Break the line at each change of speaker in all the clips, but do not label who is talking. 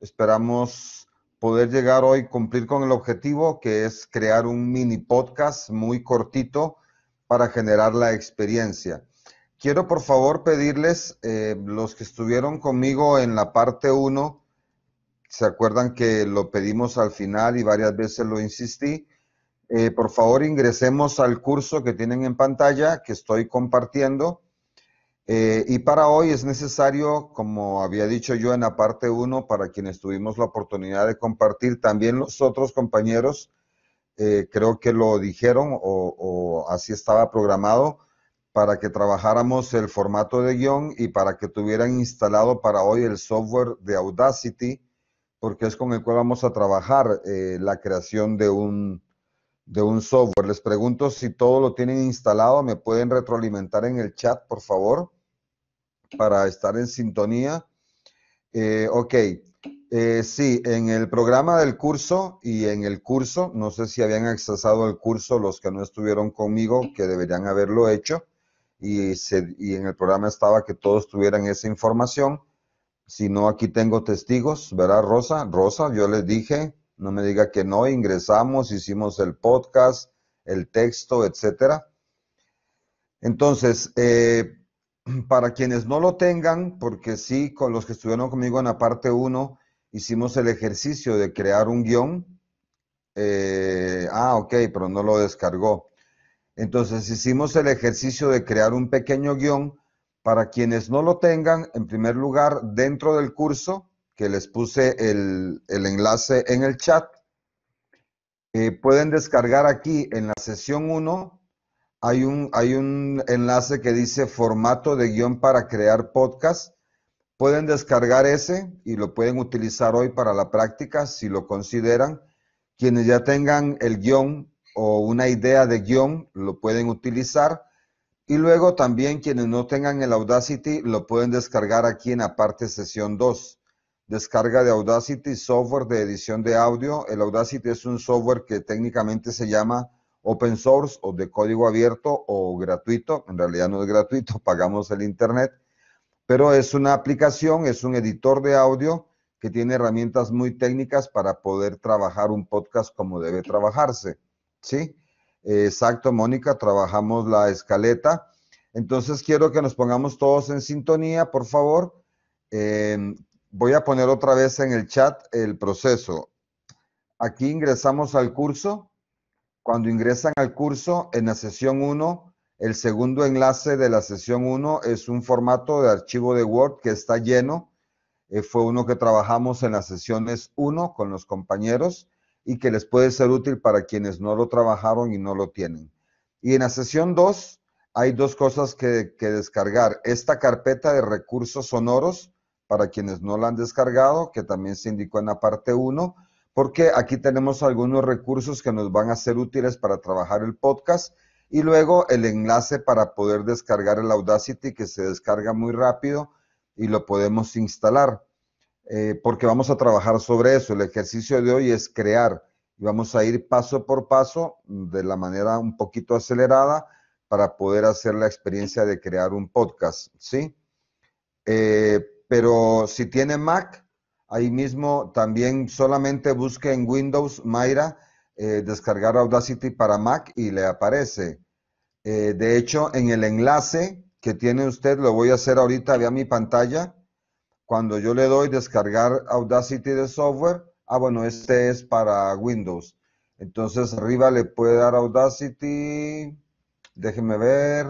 Esperamos poder llegar hoy, cumplir con el objetivo que es crear un mini podcast muy cortito para generar la experiencia. Quiero por favor pedirles, eh, los que estuvieron conmigo en la parte 1, se acuerdan que lo pedimos al final y varias veces lo insistí, eh, por favor ingresemos al curso que tienen en pantalla que estoy compartiendo eh, y para hoy es necesario, como había dicho yo en la parte 1, para quienes tuvimos la oportunidad de compartir, también los otros compañeros, eh, creo que lo dijeron o, así estaba programado, para que trabajáramos el formato de guión y para que tuvieran instalado para hoy el software de Audacity, porque es con el cual vamos a trabajar eh, la creación de un software. Les pregunto si todo lo tienen instalado, me pueden retroalimentar en el chat, por favor para estar en sintonía. Eh, ok, eh, sí, en el programa del curso y en el curso, no sé si habían accesado el curso los que no estuvieron conmigo, que deberían haberlo hecho, y, en el programa estaba que todos tuvieran esa información. Si no, aquí tengo testigos, ¿verdad, Rosa? Rosa, yo les dije, no me diga que no, ingresamos, hicimos el podcast, el texto, etcétera. Entonces, eh, para quienes no lo tengan, porque sí, con los que estuvieron conmigo en la parte 1, hicimos el ejercicio de crear un guión. Eh, ah, ok, pero no lo descargó. Entonces hicimos el ejercicio de crear un pequeño guión. Para quienes no lo tengan, en primer lugar, dentro del curso, que les puse el, enlace en el chat, eh, pueden descargar aquí en la sesión 1 hay un, hay un enlace que dice formato de guión para crear podcast. Pueden descargar ese y lo pueden utilizar hoy para la práctica si lo consideran. Quienes ya tengan el guión o una idea de guión lo pueden utilizar. Y luego también quienes no tengan el Audacity lo pueden descargar aquí en la parte sesión 2. Descarga de Audacity, software de edición de audio. El Audacity es un software que técnicamente se llama open source o de código abierto o gratuito. En realidad no es gratuito, pagamos el Internet. Pero es una aplicación, es un editor de audio que tiene herramientas muy técnicas para poder trabajar un podcast como debe trabajarse. ¿Sí? Exacto, Mónica, trabajamos la escaleta. Entonces quiero que nos pongamos todos en sintonía, por favor. Em, voy a poner otra vez en el chat el proceso. Aquí ingresamos al curso. Cuando ingresan al curso, en la sesión 1, el segundo enlace de la sesión 1 es un formato de archivo de Word que está lleno. Eh, fue uno que trabajamos en las sesiones 1 con los compañeros y que les puede ser útil para quienes no lo trabajaron y no lo tienen. Y en la sesión 2 hay dos cosas que, que descargar. Esta carpeta de recursos sonoros, para quienes no la han descargado, que también se indicó en la parte 1, porque aquí tenemos algunos recursos que nos van a ser útiles para trabajar el podcast y luego el enlace para poder descargar el Audacity que se descarga muy rápido y lo podemos instalar. Eh, porque vamos a trabajar sobre eso. El ejercicio de hoy es crear y vamos a ir paso por paso mm, de la manera un poquito acelerada para poder hacer la experiencia de crear un podcast, ¿sí? Eh, pero si tiene Mac, Ahí mismo también solamente busque en Windows Mayra eh, descargar Audacity para Mac y le aparece. Eh, de hecho, en el enlace que tiene usted, lo voy a hacer ahorita, vea mi pantalla. Cuando yo le doy descargar Audacity de software, ah, bueno, este es para Windows. Entonces arriba le puede dar Audacity. Déjeme ver.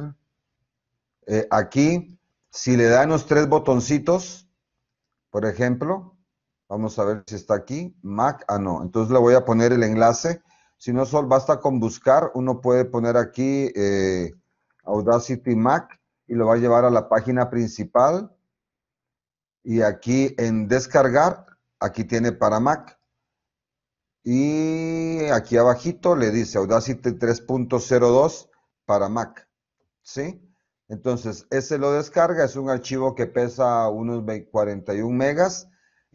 Eh, aquí, si le dan los tres botoncitos, por ejemplo, Vamos a ver si está aquí. Mac, ah, no. Entonces le voy a poner el enlace. Si no, solo basta con buscar. Uno puede poner aquí eh, Audacity Mac y lo va a llevar a la página principal. Y aquí en descargar, aquí tiene para Mac. Y aquí abajito le dice Audacity 3.02 para Mac. ¿Sí? Entonces, ese lo descarga. Es un archivo que pesa unos 41 megas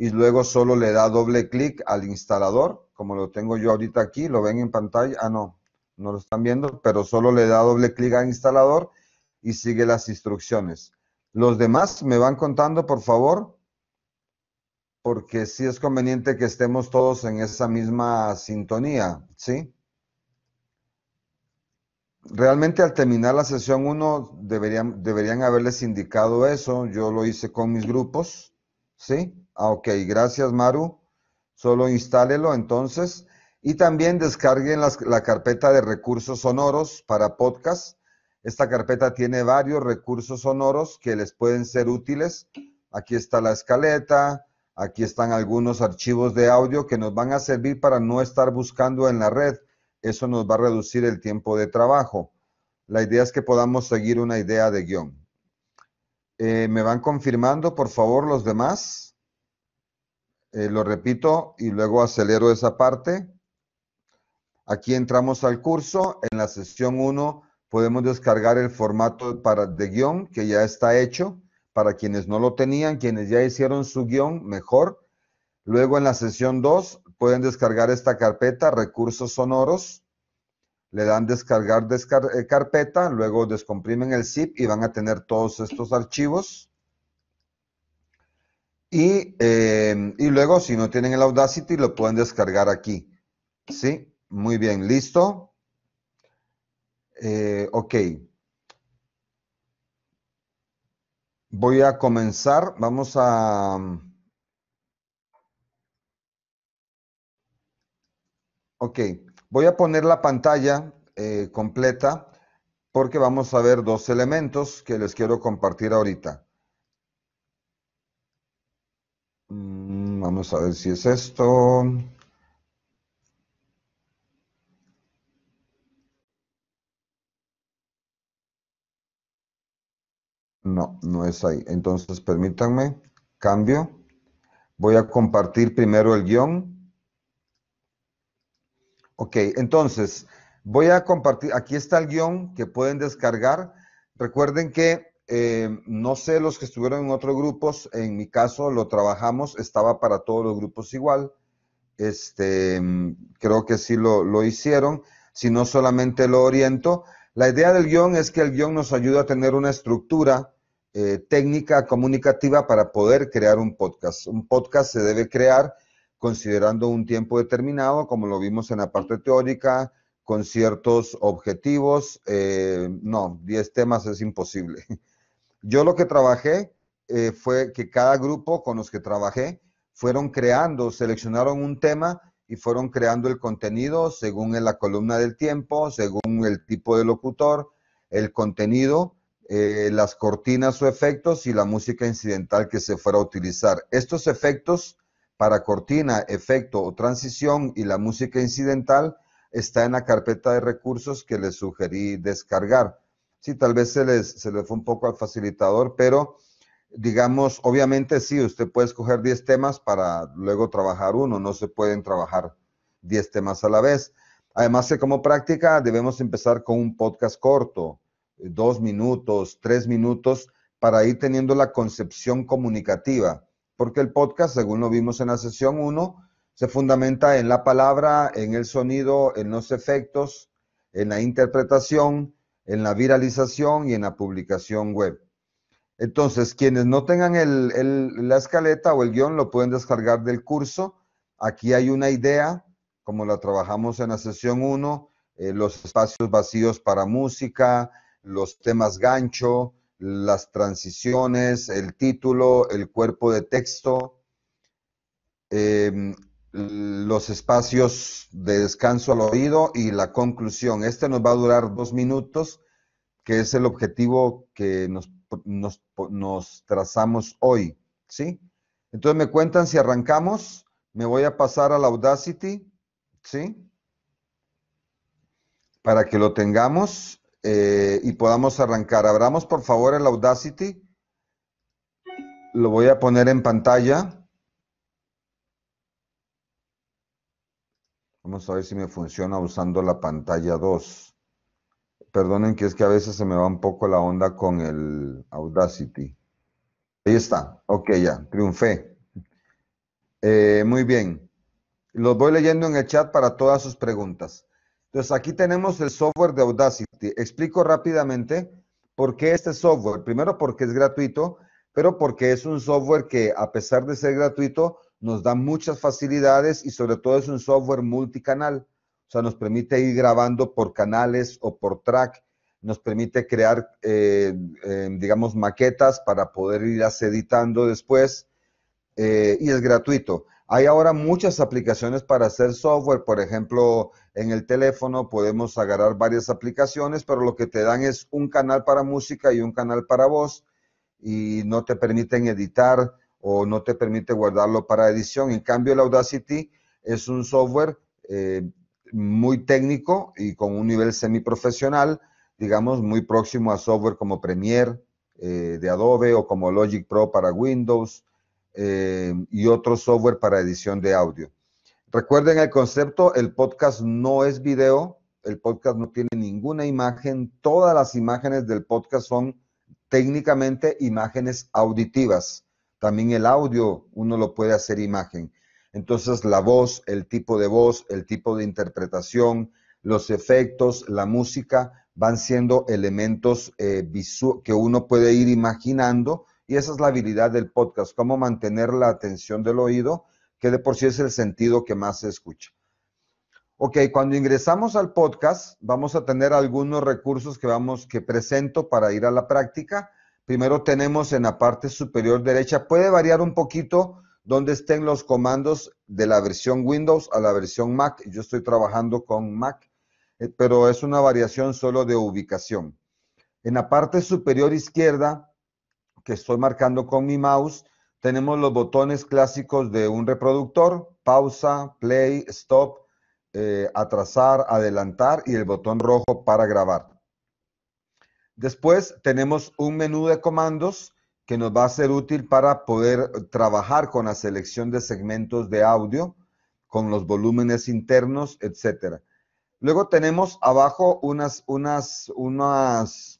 y luego solo le da doble clic al instalador, como lo tengo yo ahorita aquí, lo ven en pantalla, ah no, no lo están viendo, pero solo le da doble clic al instalador y sigue las instrucciones. Los demás me van contando, por favor, porque sí es conveniente que estemos todos en esa misma sintonía, ¿sí? Realmente al terminar la sesión 1 deberían, deberían haberles indicado eso, yo lo hice con mis grupos, ¿sí? Ah, ok, gracias Maru. Solo instálelo entonces. Y también descarguen la carpeta de recursos sonoros para podcast. Esta carpeta tiene varios recursos sonoros que les pueden ser útiles. Aquí está la escaleta, aquí están algunos archivos de audio que nos van a servir para no estar buscando en la red. Eso nos va a reducir el tiempo de trabajo. La idea es que podamos seguir una idea de guión. Eh, ¿Me van confirmando, por favor, los demás? Eh, lo repito y luego acelero esa parte. Aquí entramos al curso. En la sesión 1 podemos descargar el formato para, de guión que ya está hecho. Para quienes no lo tenían, quienes ya hicieron su guión, mejor. Luego en la sesión 2 pueden descargar esta carpeta, recursos sonoros. Le dan descargar eh, carpeta, luego descomprimen el zip y van a tener todos estos archivos. Eh, y, luego, si no tienen el Audacity, lo pueden descargar aquí. ¿Sí? Muy bien, listo. Eh, ok. Voy a comenzar. Vamos a... Ok, voy a poner la pantalla eh, completa porque vamos a ver dos elementos que les quiero compartir ahorita. Mm, vamos a ver si es esto. No, no es ahí. Entonces, permítanme, cambio. Voy a compartir primero el guión. Ok, entonces, voy a compartir, aquí está el guión que pueden descargar. Recuerden que eh, no sé los que estuvieron en otros grupos, en mi caso lo trabajamos, estaba para todos los grupos igual. Este, mm, creo que sí lo, hicieron, si no solamente lo oriento. La idea del guión es que el guión nos ayuda a tener una estructura eh, técnica comunicativa para poder crear un podcast. Un podcast se debe crear considerando un tiempo determinado, como lo vimos en la parte teórica, con ciertos objetivos. Eh, no, 10 temas es imposible. Yo lo que trabajé eh, fue que cada grupo con los que trabajé fueron creando, seleccionaron un tema y fueron creando el contenido según en la columna del tiempo, según el tipo de locutor, el contenido, eh, las cortinas o efectos y la música incidental que se fuera a utilizar. Estos efectos para cortina, efecto o transición y la música incidental está en la carpeta de recursos que les sugerí descargar sí, tal vez se les, se fue un poco al facilitador, pero digamos, obviamente sí, usted puede escoger 10 temas para luego trabajar uno, no se pueden trabajar 10 temas a la vez. Además que como práctica debemos empezar con un podcast corto, eh, dos minutos, tres minutos, para ir teniendo la concepción comunicativa, porque el podcast, según lo vimos en la sesión 1, se fundamenta en la palabra, en el sonido, en los efectos, en la interpretación, en la viralización y en la publicación web. Entonces, quienes no tengan la escaleta o el guión lo pueden descargar del curso. Aquí hay una idea, como la trabajamos en la sesión 1, eh, los espacios vacíos para música, los temas gancho, las transiciones, el título, el cuerpo de texto, em, los espacios de descanso al oído y la conclusión. Este nos va a durar dos minutos, que es el objetivo que nos, trazamos hoy, ¿sí? Entonces me cuentan si arrancamos, me voy a pasar al Audacity, ¿sí? Para que lo tengamos eh, y podamos arrancar. Abramos por favor el Audacity. Lo voy a poner en pantalla. Vamos a ver si me funciona usando la pantalla 2. Perdonen que es que a veces se me va un poco la onda con el Audacity. Ahí está. Ok, ya. Triunfé. Eh, muy bien. Los voy leyendo en el chat para todas sus preguntas. Entonces, aquí tenemos el software de Audacity. Explico rápidamente por qué este software. Primero, porque es gratuito, pero porque es un software que, a pesar de ser gratuito, nos da muchas facilidades y sobre todo es un software multicanal. O sea, nos permite ir grabando por canales o por track, nos permite crear, eh, em, digamos, maquetas para poder irlas editando después eh, y es gratuito. Hay ahora muchas aplicaciones para hacer software, por ejemplo, en el teléfono podemos agarrar varias aplicaciones, pero lo que te dan es un canal para música y un canal para voz y no te permiten editar, o no te permite guardarlo para edición. En cambio, el Audacity es un software eh, muy técnico y con un nivel semiprofesional, digamos, muy próximo a software como Premiere eh, de Adobe o como Logic Pro para Windows eh, y otro software para edición de audio. Recuerden el concepto, el podcast no es video, el podcast no tiene ninguna imagen, todas las imágenes del podcast son técnicamente imágenes auditivas. También el audio uno lo puede hacer imagen. Entonces la voz, el tipo de voz, el tipo de interpretación, los efectos, la música van siendo elementos eh, que uno puede ir imaginando y esa es la habilidad del podcast, cómo mantener la atención del oído, que de por sí es el sentido que más se escucha. Ok, cuando ingresamos al podcast vamos a tener algunos recursos que vamos que presento para ir a la práctica Primero tenemos en la parte superior derecha, puede variar un poquito donde estén los comandos de la versión Windows a la versión Mac. Yo estoy trabajando con Mac, eh, pero es una variación solo de ubicación. En la parte superior izquierda, que estoy marcando con mi mouse, tenemos los botones clásicos de un reproductor, pausa, play, stop, eh, atrasar, adelantar y el botón rojo para grabar. Después tenemos un menú de comandos que nos va a ser útil para poder trabajar con la selección de segmentos de audio, con los volúmenes internos, etc. Luego tenemos abajo unas, unas,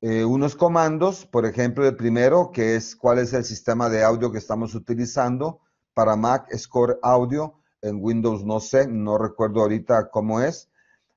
eh, unos comandos, por ejemplo, el primero que es cuál es el sistema de audio que estamos utilizando para Mac Score Audio, en Windows no sé, no recuerdo ahorita cómo es,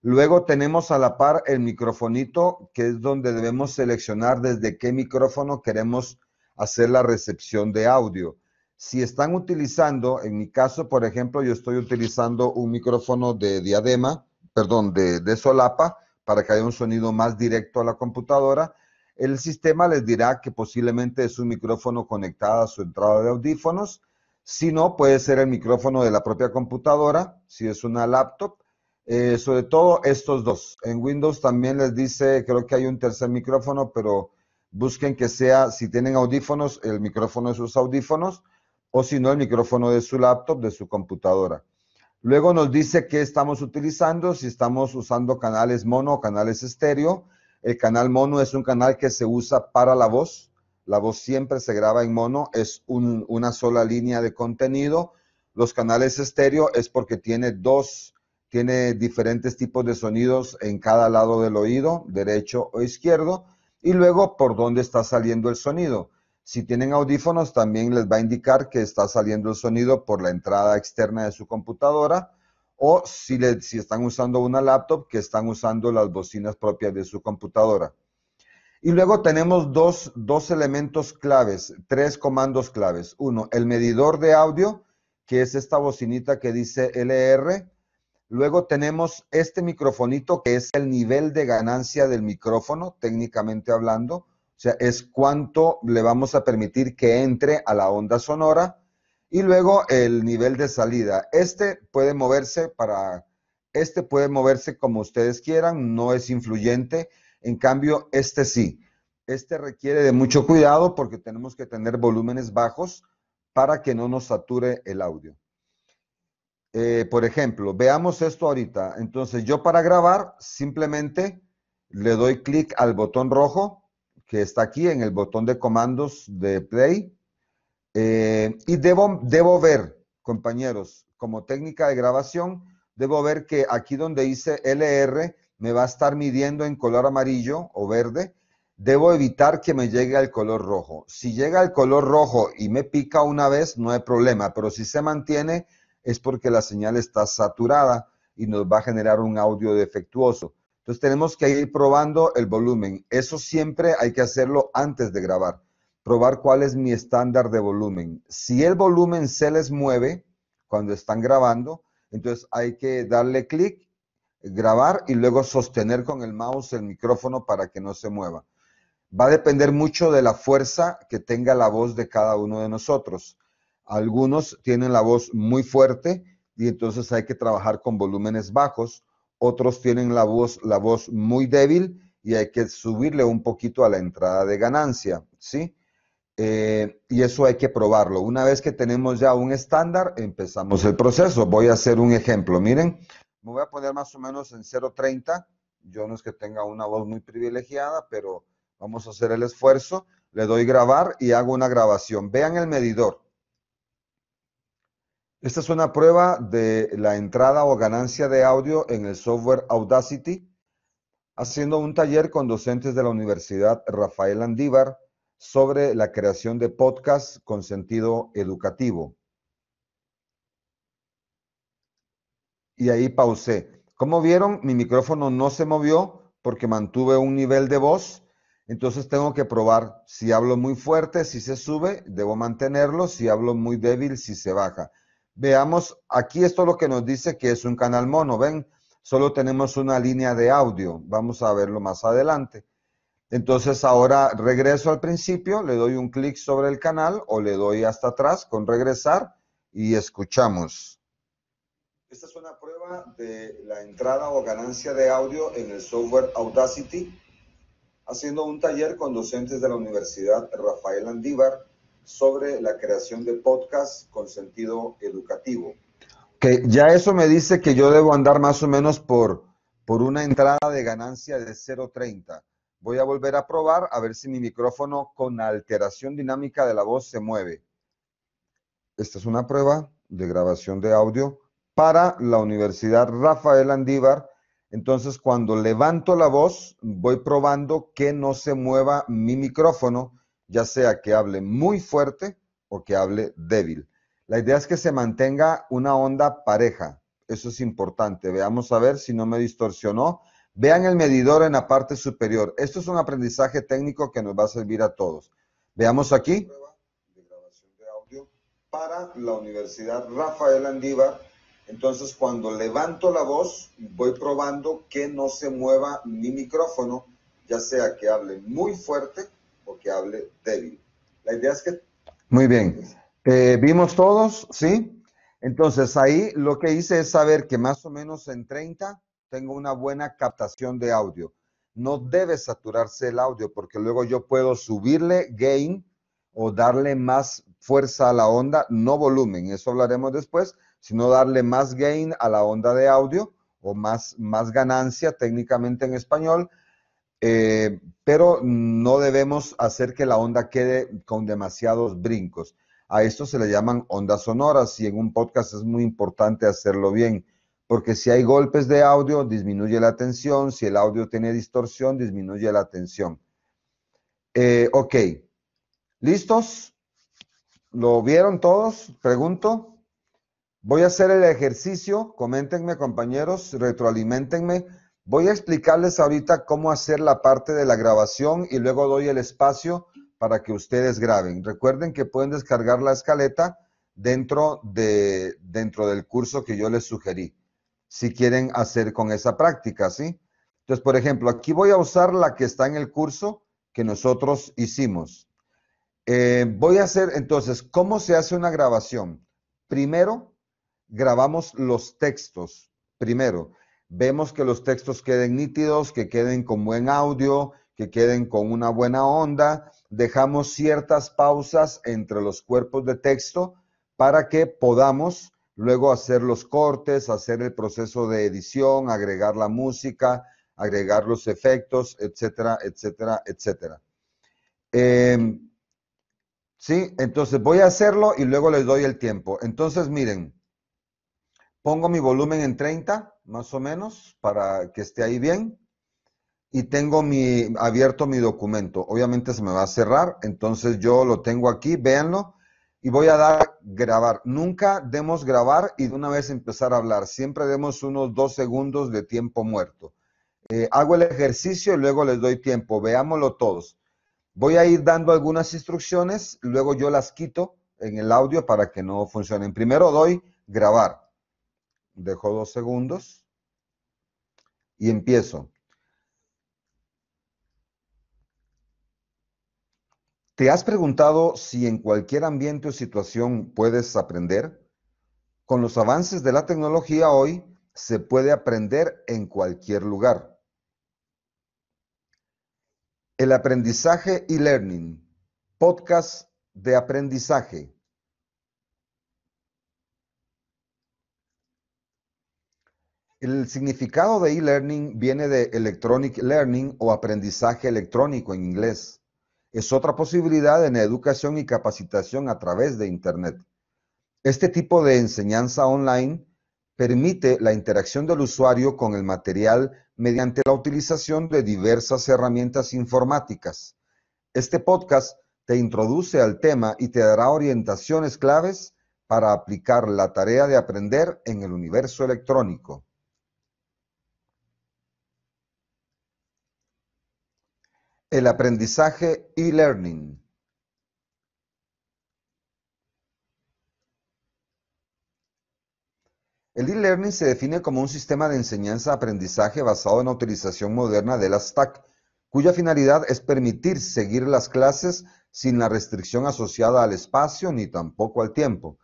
Luego tenemos a la par el microfonito, que es donde debemos seleccionar desde qué micrófono queremos hacer la recepción de audio. Si están utilizando, en mi caso, por ejemplo, yo estoy utilizando un micrófono de diadema, perdón, de, de solapa, para que haya un sonido más directo a la computadora. El sistema les dirá que posiblemente es un micrófono conectado a su entrada de audífonos. Si no, puede ser el micrófono de la propia computadora, si es una laptop eh, sobre todo estos dos. En Windows también les dice, creo que hay un tercer micrófono, pero busquen que sea, si tienen audífonos, el micrófono de sus audífonos, o si no, el micrófono de su laptop, de su computadora. Luego nos dice qué estamos utilizando, si estamos usando canales mono o canales estéreo. El canal mono es un canal que se usa para la voz. La voz siempre se graba en mono, es una sola línea de contenido. Los canales estéreo es porque tiene dos tiene diferentes tipos de sonidos en cada lado del oído, derecho o izquierdo, y luego por dónde está saliendo el sonido. Si tienen audífonos, también les va a indicar que está saliendo el sonido por la entrada externa de su computadora o si, si están usando una laptop, que están usando las bocinas propias de su computadora. Y luego tenemos dos, elementos claves, tres comandos claves. Uno, el medidor de audio, que es esta bocinita que dice LR, Luego tenemos este microfonito que es el nivel de ganancia del micrófono, técnicamente hablando. O sea, es cuánto le vamos a permitir que entre a la onda sonora. Y luego el nivel de salida. Este puede moverse para... Este puede moverse como ustedes quieran, no es influyente. En cambio, este sí. Este requiere de mucho cuidado porque tenemos que tener volúmenes bajos para que no nos sature el audio. Eh, por ejemplo, veamos esto ahorita. Entonces, yo para grabar simplemente le doy clic al botón rojo que está aquí en el botón de comandos de play. Eh, y debo, debo ver, compañeros, como técnica de grabación, debo ver que aquí donde dice LR me va a estar midiendo en color amarillo o verde. Debo evitar que me llegue al color rojo. Si llega al color rojo y me pica una vez, no hay problema, pero si se mantiene es porque la señal está saturada y nos va a generar un audio defectuoso. Entonces tenemos que ir probando el volumen. Eso siempre hay que hacerlo antes de grabar. Probar cuál es mi estándar de volumen. Si el volumen se les mueve cuando están grabando, entonces hay que darle clic, grabar y luego sostener con el mouse el micrófono para que no se mueva. Va a depender mucho de la fuerza que tenga la voz de cada uno de nosotros. Algunos tienen la voz muy fuerte y entonces hay que trabajar con volúmenes bajos. Otros tienen la voz, la voz muy débil y hay que subirle un poquito a la entrada de ganancia, ¿sí? Eh, y eso hay que probarlo. Una vez que tenemos ya un estándar, empezamos el proceso. Voy a hacer un ejemplo. Miren, me voy a poner más o menos en 0.30. Yo no es que tenga una voz muy privilegiada, pero vamos a hacer el esfuerzo. Le doy grabar y hago una grabación. Vean el medidor. Esta es una prueba de la entrada o ganancia de audio en el software Audacity, haciendo un taller con docentes de la Universidad Rafael Andívar sobre la creación de podcasts con sentido educativo. Y ahí pausé. Como vieron, mi micrófono no se movió porque mantuve un nivel de voz. Entonces tengo que probar si hablo muy fuerte, si se sube, debo mantenerlo, si hablo muy débil, si se baja. Veamos, aquí esto es lo que nos dice que es un canal mono, ¿ven? Solo tenemos una línea de audio, vamos a verlo más adelante. Entonces ahora regreso al principio, le doy un clic sobre el canal o le doy hasta atrás con regresar y escuchamos. Esta es una prueba de la entrada o ganancia de audio en el software Audacity, haciendo un taller con docentes de la Universidad Rafael Andívar sobre la creación de podcast con sentido educativo. Que ya eso me dice que yo debo andar más o menos por, por una entrada de ganancia de 0.30. Voy a volver a probar a ver si mi micrófono con alteración dinámica de la voz se mueve. Esta es una prueba de grabación de audio para la Universidad Rafael Andívar. Entonces, cuando levanto la voz, voy probando que no se mueva mi micrófono ya sea que hable muy fuerte o que hable débil. La idea es que se mantenga una onda pareja. Eso es importante. Veamos a ver si no me distorsionó. Vean el medidor en la parte superior. Esto es un aprendizaje técnico que nos va a servir a todos. Veamos aquí. para la Universidad Rafael Andívar. Entonces, cuando levanto la voz, voy probando que no se mueva mi micrófono, ya sea que hable muy fuerte o que hable débil. La idea es que... Muy bien. Eh, ¿Vimos todos? ¿Sí? Entonces ahí lo que hice es saber que más o menos en 30 tengo una buena captación de audio. No debe saturarse el audio porque luego yo puedo subirle gain o darle más fuerza a la onda, no volumen, eso hablaremos después, sino darle más gain a la onda de audio o más, más ganancia técnicamente en español eh, pero no debemos hacer que la onda quede con demasiados brincos. A esto se le llaman ondas sonoras y en un podcast es muy importante hacerlo bien, porque si hay golpes de audio, disminuye la tensión, si el audio tiene distorsión, disminuye la tensión. Eh, ok, ¿listos? ¿Lo vieron todos? Pregunto. Voy a hacer el ejercicio, coméntenme compañeros, retroalimentenme Voy a explicarles ahorita cómo hacer la parte de la grabación y luego doy el espacio para que ustedes graben. Recuerden que pueden descargar la escaleta dentro, de, dentro del curso que yo les sugerí, si quieren hacer con esa práctica, ¿sí? Entonces, por ejemplo, aquí voy a usar la que está en el curso que nosotros hicimos. Eh, voy a hacer, entonces, ¿cómo se hace una grabación? Primero, grabamos los textos, primero vemos que los textos queden nítidos, que queden con buen audio, que queden con una buena onda, dejamos ciertas pausas entre los cuerpos de texto para que podamos luego hacer los cortes, hacer el proceso de edición, agregar la música, agregar los efectos, etcétera, etcétera, etcétera. Em, sí, entonces voy a hacerlo y luego les doy el tiempo. Entonces, miren, pongo mi volumen en 30 más o menos, para que esté ahí bien. Y tengo abierto mi documento. Obviamente se me va a cerrar, entonces yo lo tengo aquí, véanlo. Y voy a dar grabar. Nunca demos grabar y de una vez empezar a hablar. Siempre demos unos dos segundos de tiempo muerto. Eh, hago el ejercicio y luego les doy tiempo. Veámoslo todos. Voy a ir dando algunas instrucciones, luego yo las quito en el audio para que no funcionen. Primero doy grabar. Dejo dos segundos y empiezo. ¿Te has preguntado si en cualquier ambiente o situación puedes aprender? Con los avances de la tecnología hoy se puede aprender en cualquier lugar. El aprendizaje y learning, podcast de aprendizaje. El significado de e-learning viene de electronic learning o aprendizaje electrónico en inglés. Es otra posibilidad en educación y capacitación a través de Internet. Este tipo de enseñanza online permite la interacción del usuario con el material mediante la utilización de diversas herramientas informáticas. Este podcast te introduce al tema y te dará orientaciones claves para aplicar la tarea de aprender en el universo electrónico. El aprendizaje e-learning. El e-learning se define como un sistema de enseñanza-aprendizaje basado en la utilización moderna de las TAC, cuya finalidad es permitir seguir las clases sin la restricción asociada al espacio ni tampoco al tiempo.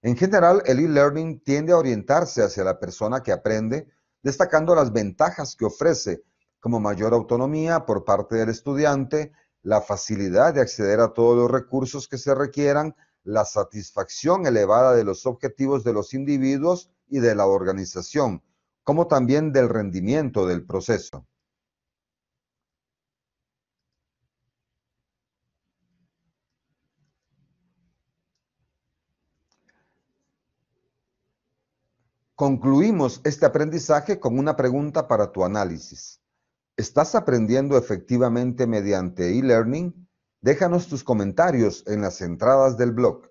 En general, el e-learning tiende a orientarse hacia la persona que aprende, destacando las ventajas que ofrece como mayor autonomía por parte del estudiante, la facilidad de acceder a todos los recursos que se requieran, la satisfacción elevada de los objetivos de los individuos y de la organización, como también del rendimiento del proceso. Concluimos este aprendizaje con una pregunta para tu análisis. ¿Estás aprendiendo efectivamente mediante e-learning? Déjanos tus comentarios en las entradas del blog.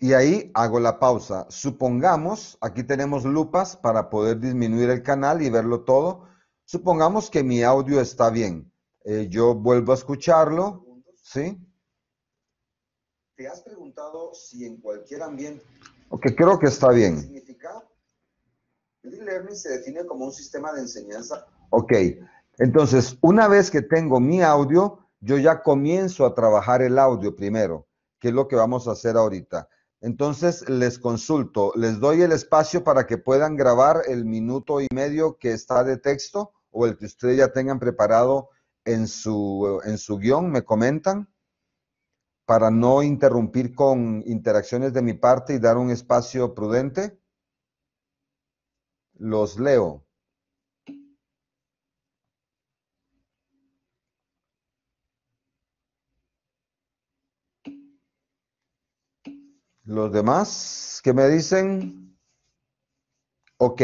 Y ahí hago la pausa. Supongamos, aquí tenemos lupas para poder disminuir el canal y verlo todo. Supongamos que mi audio está bien. Eh, yo vuelvo a escucharlo. ¿Sí? ¿Te has preguntado si en cualquier ambiente... Ok, creo que está bien learning se define como un sistema de enseñanza. Ok, entonces, una vez que tengo mi audio, yo ya comienzo a trabajar el audio primero, que es lo que vamos a hacer ahorita. Entonces, les consulto, les doy el espacio para que puedan grabar el minuto y medio que está de texto o el que ustedes ya tengan preparado en su, en su guión, me comentan, para no interrumpir con interacciones de mi parte y dar un espacio prudente. Los leo. Los demás que me dicen. Ok,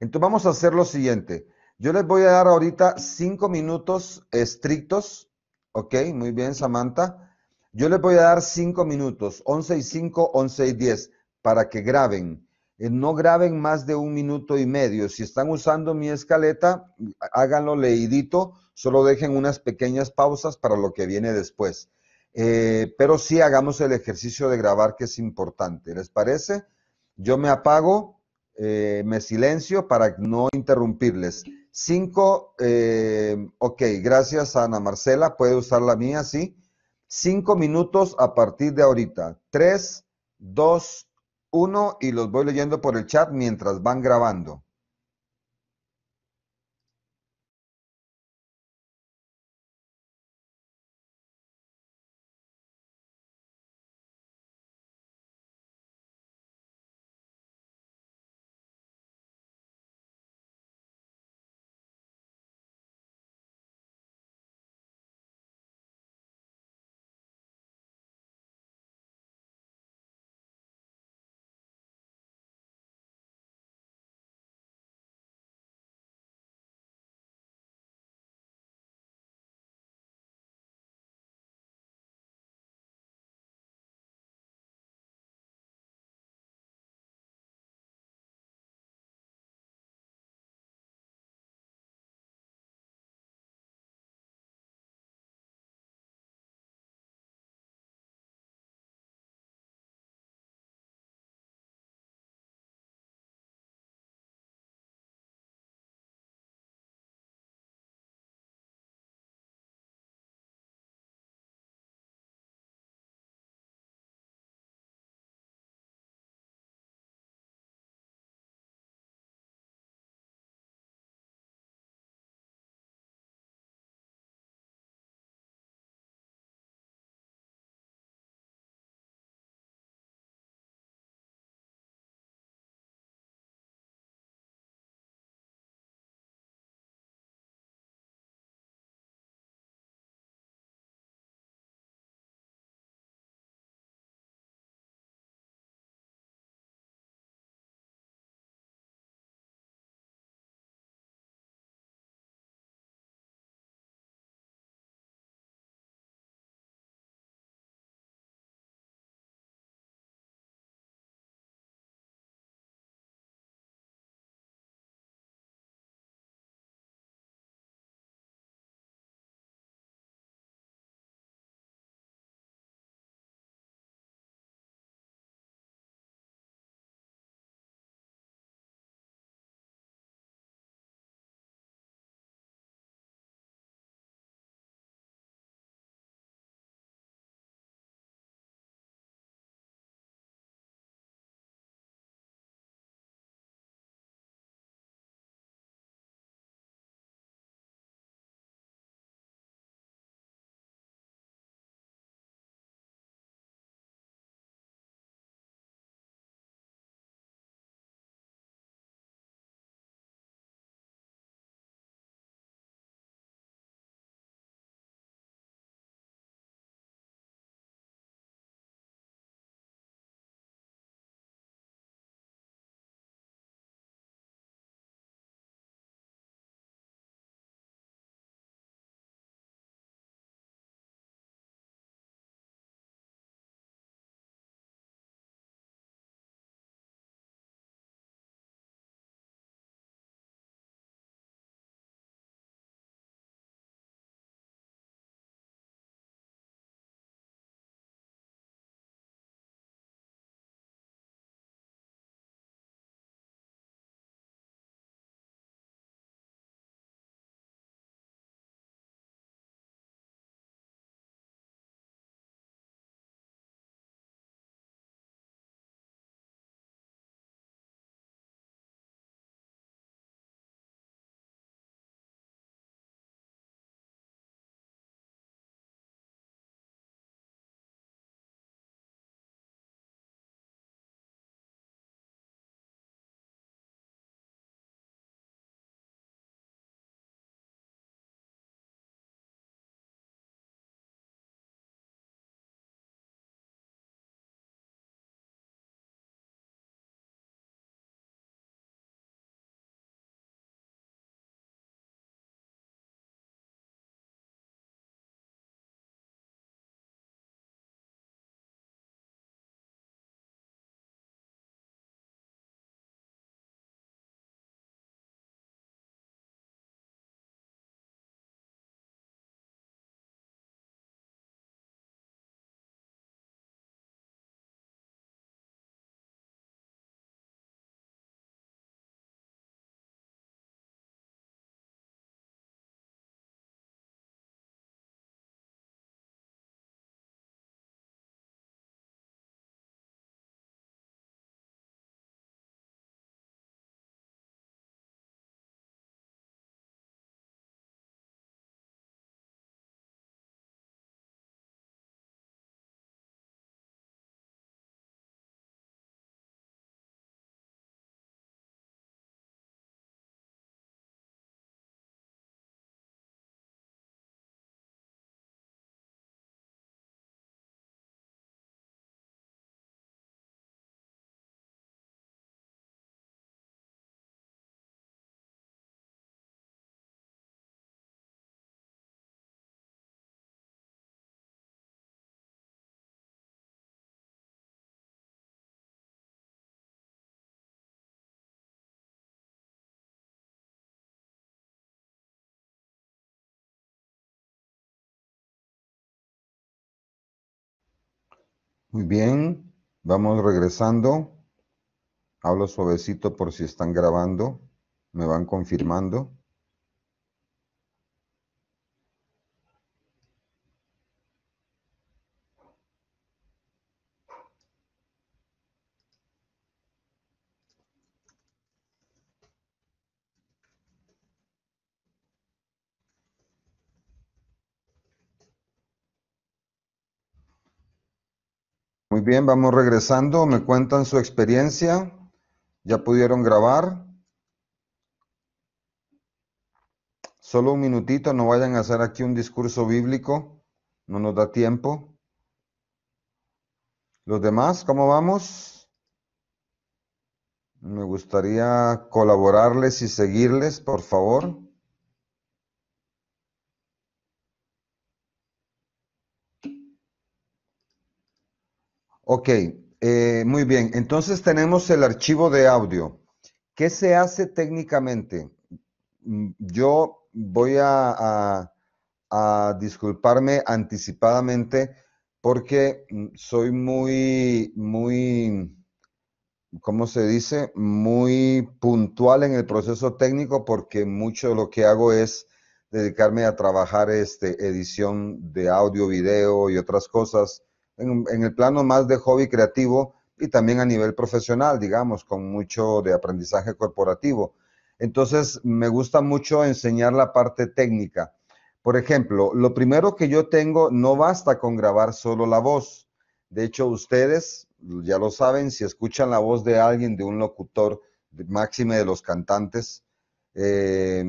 entonces vamos a hacer lo siguiente. Yo les voy a dar ahorita cinco minutos estrictos. Ok, muy bien, Samantha. Yo les voy a dar cinco minutos, 11 y 5, 11 y 10, para que graben. Eh, no graben más de un minuto y medio. Si están usando mi escaleta, háganlo leidito, solo dejen unas pequeñas pausas para lo que viene después. Eh, pero sí hagamos el ejercicio de grabar que es importante. ¿Les parece? Yo me apago, eh, me silencio para no interrumpirles. Cinco, ok, gracias Ana Marcela, puede usar la mía, sí. Cinco minutos a partir de ahorita. Tres, dos, uno y los voy leyendo por el chat mientras van grabando. Muy bien, vamos regresando. Hablo suavecito por si están grabando, me van confirmando. bien, vamos regresando. Me cuentan su experiencia. ¿Ya pudieron grabar? Solo un minutito, no vayan a hacer aquí un discurso bíblico. No nos da tiempo. ¿Los demás, cómo vamos? Me gustaría colaborarles y seguirles, por favor. Ok, eh, muy bien. Entonces tenemos el archivo de audio. ¿Qué se hace técnicamente? Mm, yo voy a, disculparme anticipadamente porque mm, soy muy, muy, ¿cómo se dice? Muy puntual en el proceso técnico porque mucho de lo que hago es dedicarme a trabajar este, edición de audio, video y otras cosas en, el plano más de hobby creativo y también a nivel profesional, digamos, con mucho de aprendizaje corporativo. Entonces, me gusta mucho enseñar la parte técnica. Por ejemplo, lo primero que yo tengo, no basta con grabar solo la voz. De hecho, ustedes ya lo saben, si escuchan la voz de alguien, de un locutor, máximo de los cantantes, eh,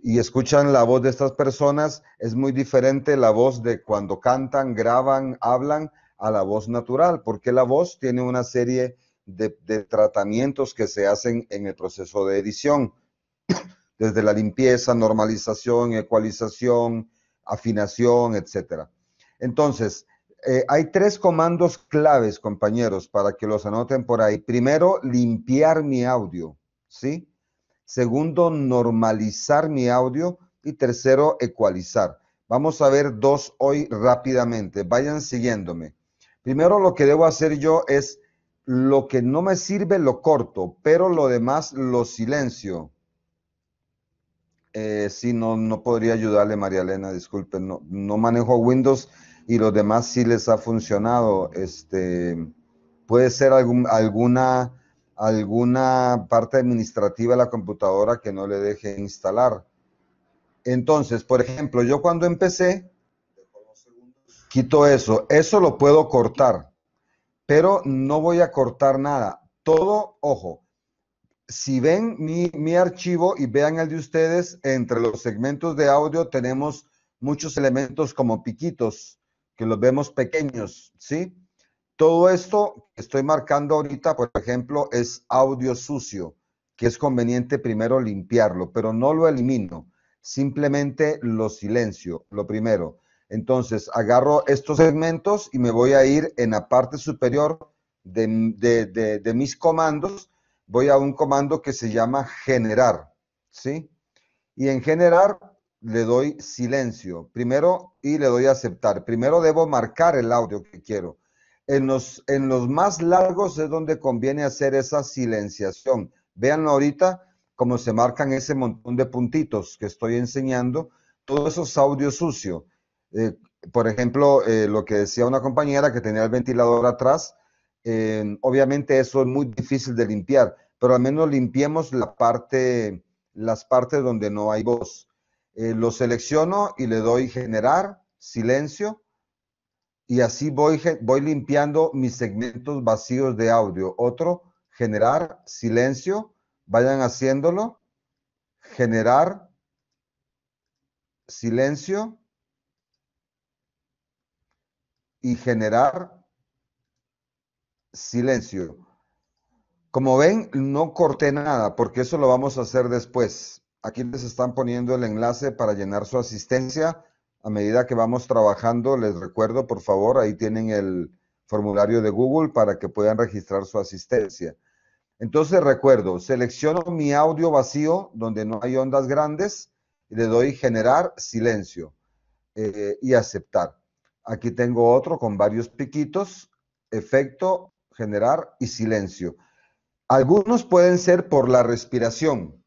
y escuchan la voz de estas personas, es muy diferente la voz de cuando cantan, graban, hablan, a la voz natural, porque la voz tiene una serie de, tratamientos que se hacen en el proceso de edición, desde la limpieza, normalización, ecualización, afinación, etc. Entonces, eh, hay tres comandos claves, compañeros, para que los anoten por ahí. Primero, limpiar mi audio, ¿sí? Segundo, normalizar mi audio. Y tercero, ecualizar. Vamos a ver dos hoy rápidamente. Vayan siguiéndome. Primero lo que debo hacer yo es lo que no me sirve lo corto, pero lo demás lo silencio. Eh, sí, no, no podría ayudarle María Elena, disculpen, no, manejo Windows y los demás sí les ha funcionado. Este, puede ser alguna, alguna parte administrativa de la computadora que no le deje instalar. Entonces, por ejemplo, yo cuando empecé, quito eso. Eso lo puedo cortar, pero no voy a cortar nada. Todo, ojo, si ven mi, archivo y vean el de ustedes, entre los segmentos de audio tenemos muchos elementos como piquitos, que los vemos pequeños, ¿sí? Todo esto que estoy marcando ahorita, por ejemplo, es audio sucio, que es conveniente primero limpiarlo, pero no lo elimino, simplemente lo silencio, lo primero. Entonces, agarro estos segmentos y me voy a ir en la parte superior de, mis comandos. Voy a un comando que se llama generar, ¿sí? Y en generar le doy silencio primero y le doy aceptar. Primero debo marcar el audio que quiero. En los, más largos es donde conviene hacer esa silenciación. Vean ahorita cómo se marcan ese montón de puntitos que estoy enseñando. Todo eso es audio sucio. Eh, por ejemplo, eh, lo que decía una compañera que tenía el ventilador atrás, obviamente eso es muy difícil de limpiar, pero al menos limpiemos la parte, las partes donde no hay voz. Eh, lo selecciono y le doy generar, silencio, y así voy, voy limpiando mis segmentos vacíos de audio. Otro, generar, silencio, vayan haciéndolo, generar, silencio, y generar silencio. Como ven, no corté nada porque eso lo vamos a hacer después. Aquí les están poniendo el enlace para llenar su asistencia. A medida que vamos trabajando, les recuerdo, por favor, ahí tienen el formulario de Google para que puedan registrar su asistencia. Entonces, recuerdo, selecciono mi audio vacío donde no hay ondas grandes y le doy generar silencio eh, y aceptar. Aquí tengo otro con varios piquitos, efecto, generar y silencio. Algunos pueden ser por la respiración,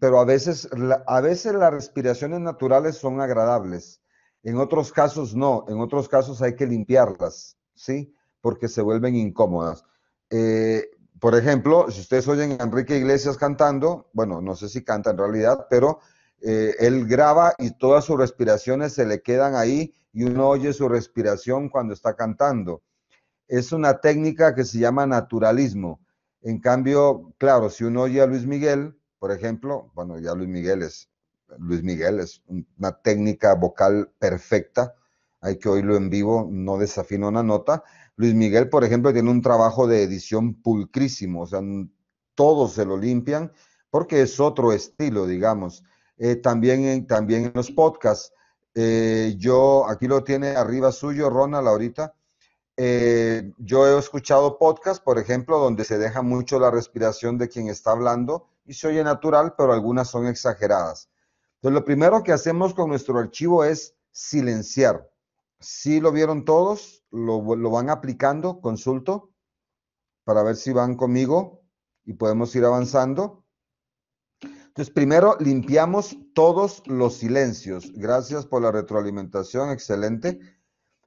pero a veces, a veces las respiraciones naturales son agradables. En otros casos no, en otros casos hay que limpiarlas, ¿sí? Porque se vuelven incómodas. Eh, por ejemplo, si ustedes oyen a Enrique Iglesias cantando, bueno, no sé si canta en realidad, pero eh, él graba y todas sus respiraciones se le quedan ahí y uno oye su respiración cuando está cantando. Es una técnica que se llama naturalismo. En cambio, claro, si uno oye a Luis Miguel, por ejemplo, bueno, ya Luis Miguel es, Luis Miguel es una técnica vocal perfecta, hay que oírlo en vivo, no desafino una nota. Luis Miguel, por ejemplo, tiene un trabajo de edición pulcrísimo, o sea, todos se lo limpian porque es otro estilo, digamos. Eh, también, también en los podcasts, eh, yo, aquí lo tiene arriba suyo, Ronald, ahorita. Eh, yo he escuchado podcasts, por ejemplo, donde se deja mucho la respiración de quien está hablando y se oye natural, pero algunas son exageradas. Entonces, lo primero que hacemos con nuestro archivo es silenciar. Si lo vieron todos, lo, lo van aplicando, consulto, para ver si van conmigo y podemos ir avanzando. Entonces, primero limpiamos todos los silencios. Gracias por la retroalimentación, excelente.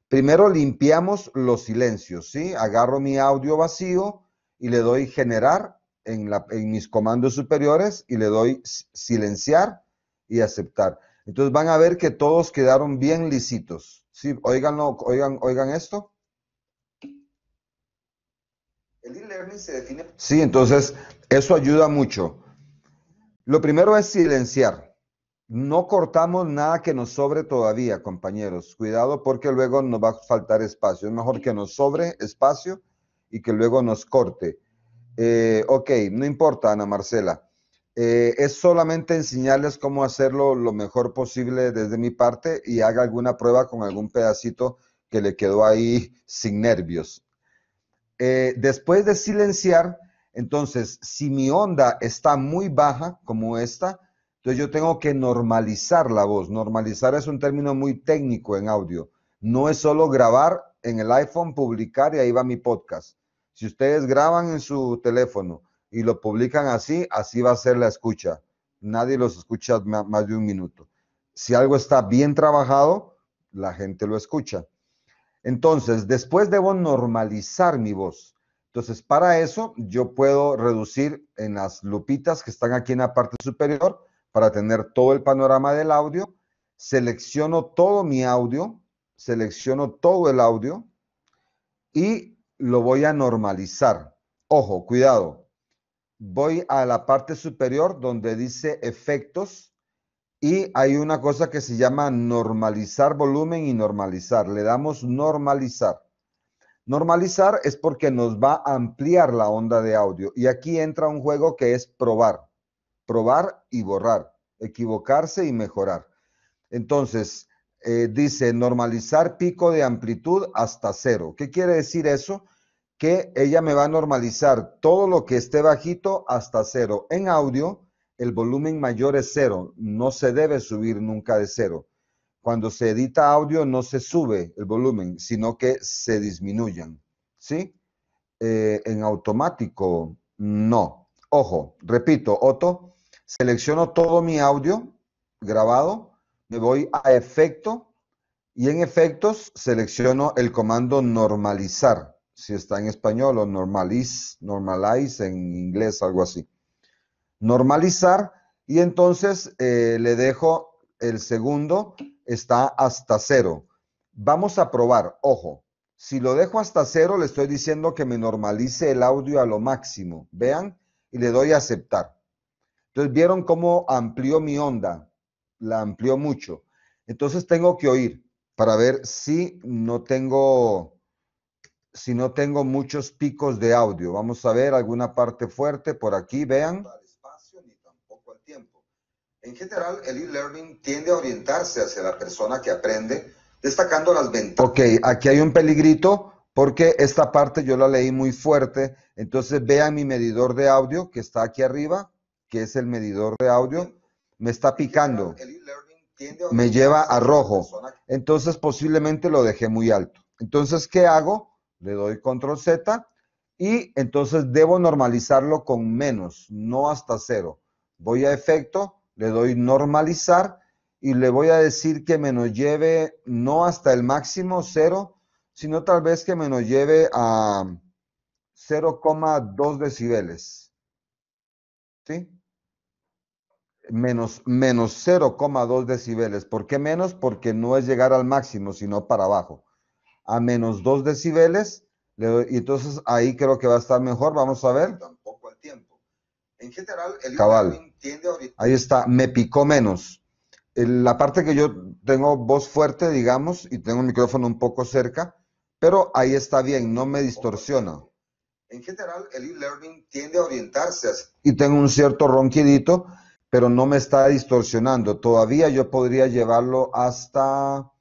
Primero limpiamos los silencios, ¿sí? Agarro mi audio vacío y le doy generar en, mis comandos superiores y le doy silenciar y aceptar. Entonces van a ver que todos quedaron bien lisitos. ¿Sí? oigan, oigan esto. El e-learning se define. Sí, entonces eso ayuda mucho. Lo primero es silenciar. No cortamos nada que nos sobre todavía, compañeros. Cuidado porque luego nos va a faltar espacio. Es mejor que nos sobre espacio y que luego nos corte. Eh, ok, no importa, Ana Marcela. Eh, es solamente enseñarles cómo hacerlo lo mejor posible desde mi parte y haga alguna prueba con algún pedacito que le quedó ahí sin nervios. Eh, después de silenciar, entonces, si mi onda está muy baja como esta, entonces yo tengo que normalizar la voz. Normalizar es un término muy técnico en audio. No es solo grabar en el iPhone, publicar y ahí va mi podcast. Si ustedes graban en su teléfono y lo publican así, así va a ser la escucha. Nadie los escucha más de un minuto. Si algo está bien trabajado, la gente lo escucha. Entonces, después debo normalizar mi voz. Entonces, para eso yo puedo reducir en las lupitas que están aquí en la parte superior para tener todo el panorama del audio. Selecciono todo mi audio, selecciono todo el audio y lo voy a normalizar. Ojo, cuidado. Voy a la parte superior donde dice efectos y hay una cosa que se llama normalizar volumen y normalizar. Le damos normalizar. Normalizar es porque nos va a ampliar la onda de audio. Y aquí entra un juego que es probar. Probar y borrar. Equivocarse y mejorar. Entonces, eh, dice normalizar pico de amplitud hasta cero. ¿Qué quiere decir eso? Que ella me va a normalizar todo lo que esté bajito hasta cero. En audio, el volumen mayor es cero. No se debe subir nunca de cero. Cuando se edita audio no se sube el volumen, sino que se disminuyen. ¿Sí? Eh, en automático, no. Ojo, repito, Otto, selecciono todo mi audio grabado, me voy a efecto y en efectos selecciono el comando normalizar, si está en español o normalize, normalize en inglés, algo así. Normalizar y entonces eh, le dejo el segundo está hasta cero. Vamos a probar, ojo, si lo dejo hasta cero le estoy diciendo que me normalice el audio a lo máximo, vean, y le doy a aceptar. Entonces vieron cómo amplió mi onda, la amplió mucho. Entonces tengo que oír para ver si no tengo si no tengo muchos picos de audio. Vamos a ver alguna parte fuerte por aquí, vean. En general, el e-learning tiende a orientarse hacia la persona que aprende, destacando las ventas. Ok, aquí hay un peligrito porque esta parte yo la leí muy fuerte. Entonces vean mi medidor de audio que está aquí arriba, que es el medidor de audio. Me está picando. Me lleva a rojo. Entonces posiblemente lo dejé muy alto. Entonces, ¿qué hago? Le doy control Z y entonces debo normalizarlo con menos, no hasta cero. Voy a efecto, le doy normalizar y le voy a decir que me nos lleve no hasta el máximo 0, sino tal vez que me nos lleve a 0,2 decibeles. ¿Sí? Menos, menos 0,2 decibeles. ¿Por qué menos? Porque no es llegar al máximo, sino para abajo. A menos 2 decibeles, y entonces ahí creo que va a estar mejor. Vamos a ver. En general, el Cabal. tiende Ahí está, me picó menos. La parte que yo tengo voz fuerte, digamos, y tengo el micrófono un poco cerca, pero ahí está bien, no me distorsiona. En general, el e-learning tiende a orientarse Y tengo un cierto ronquidito, pero no me está distorsionando. Todavía yo podría llevarlo hasta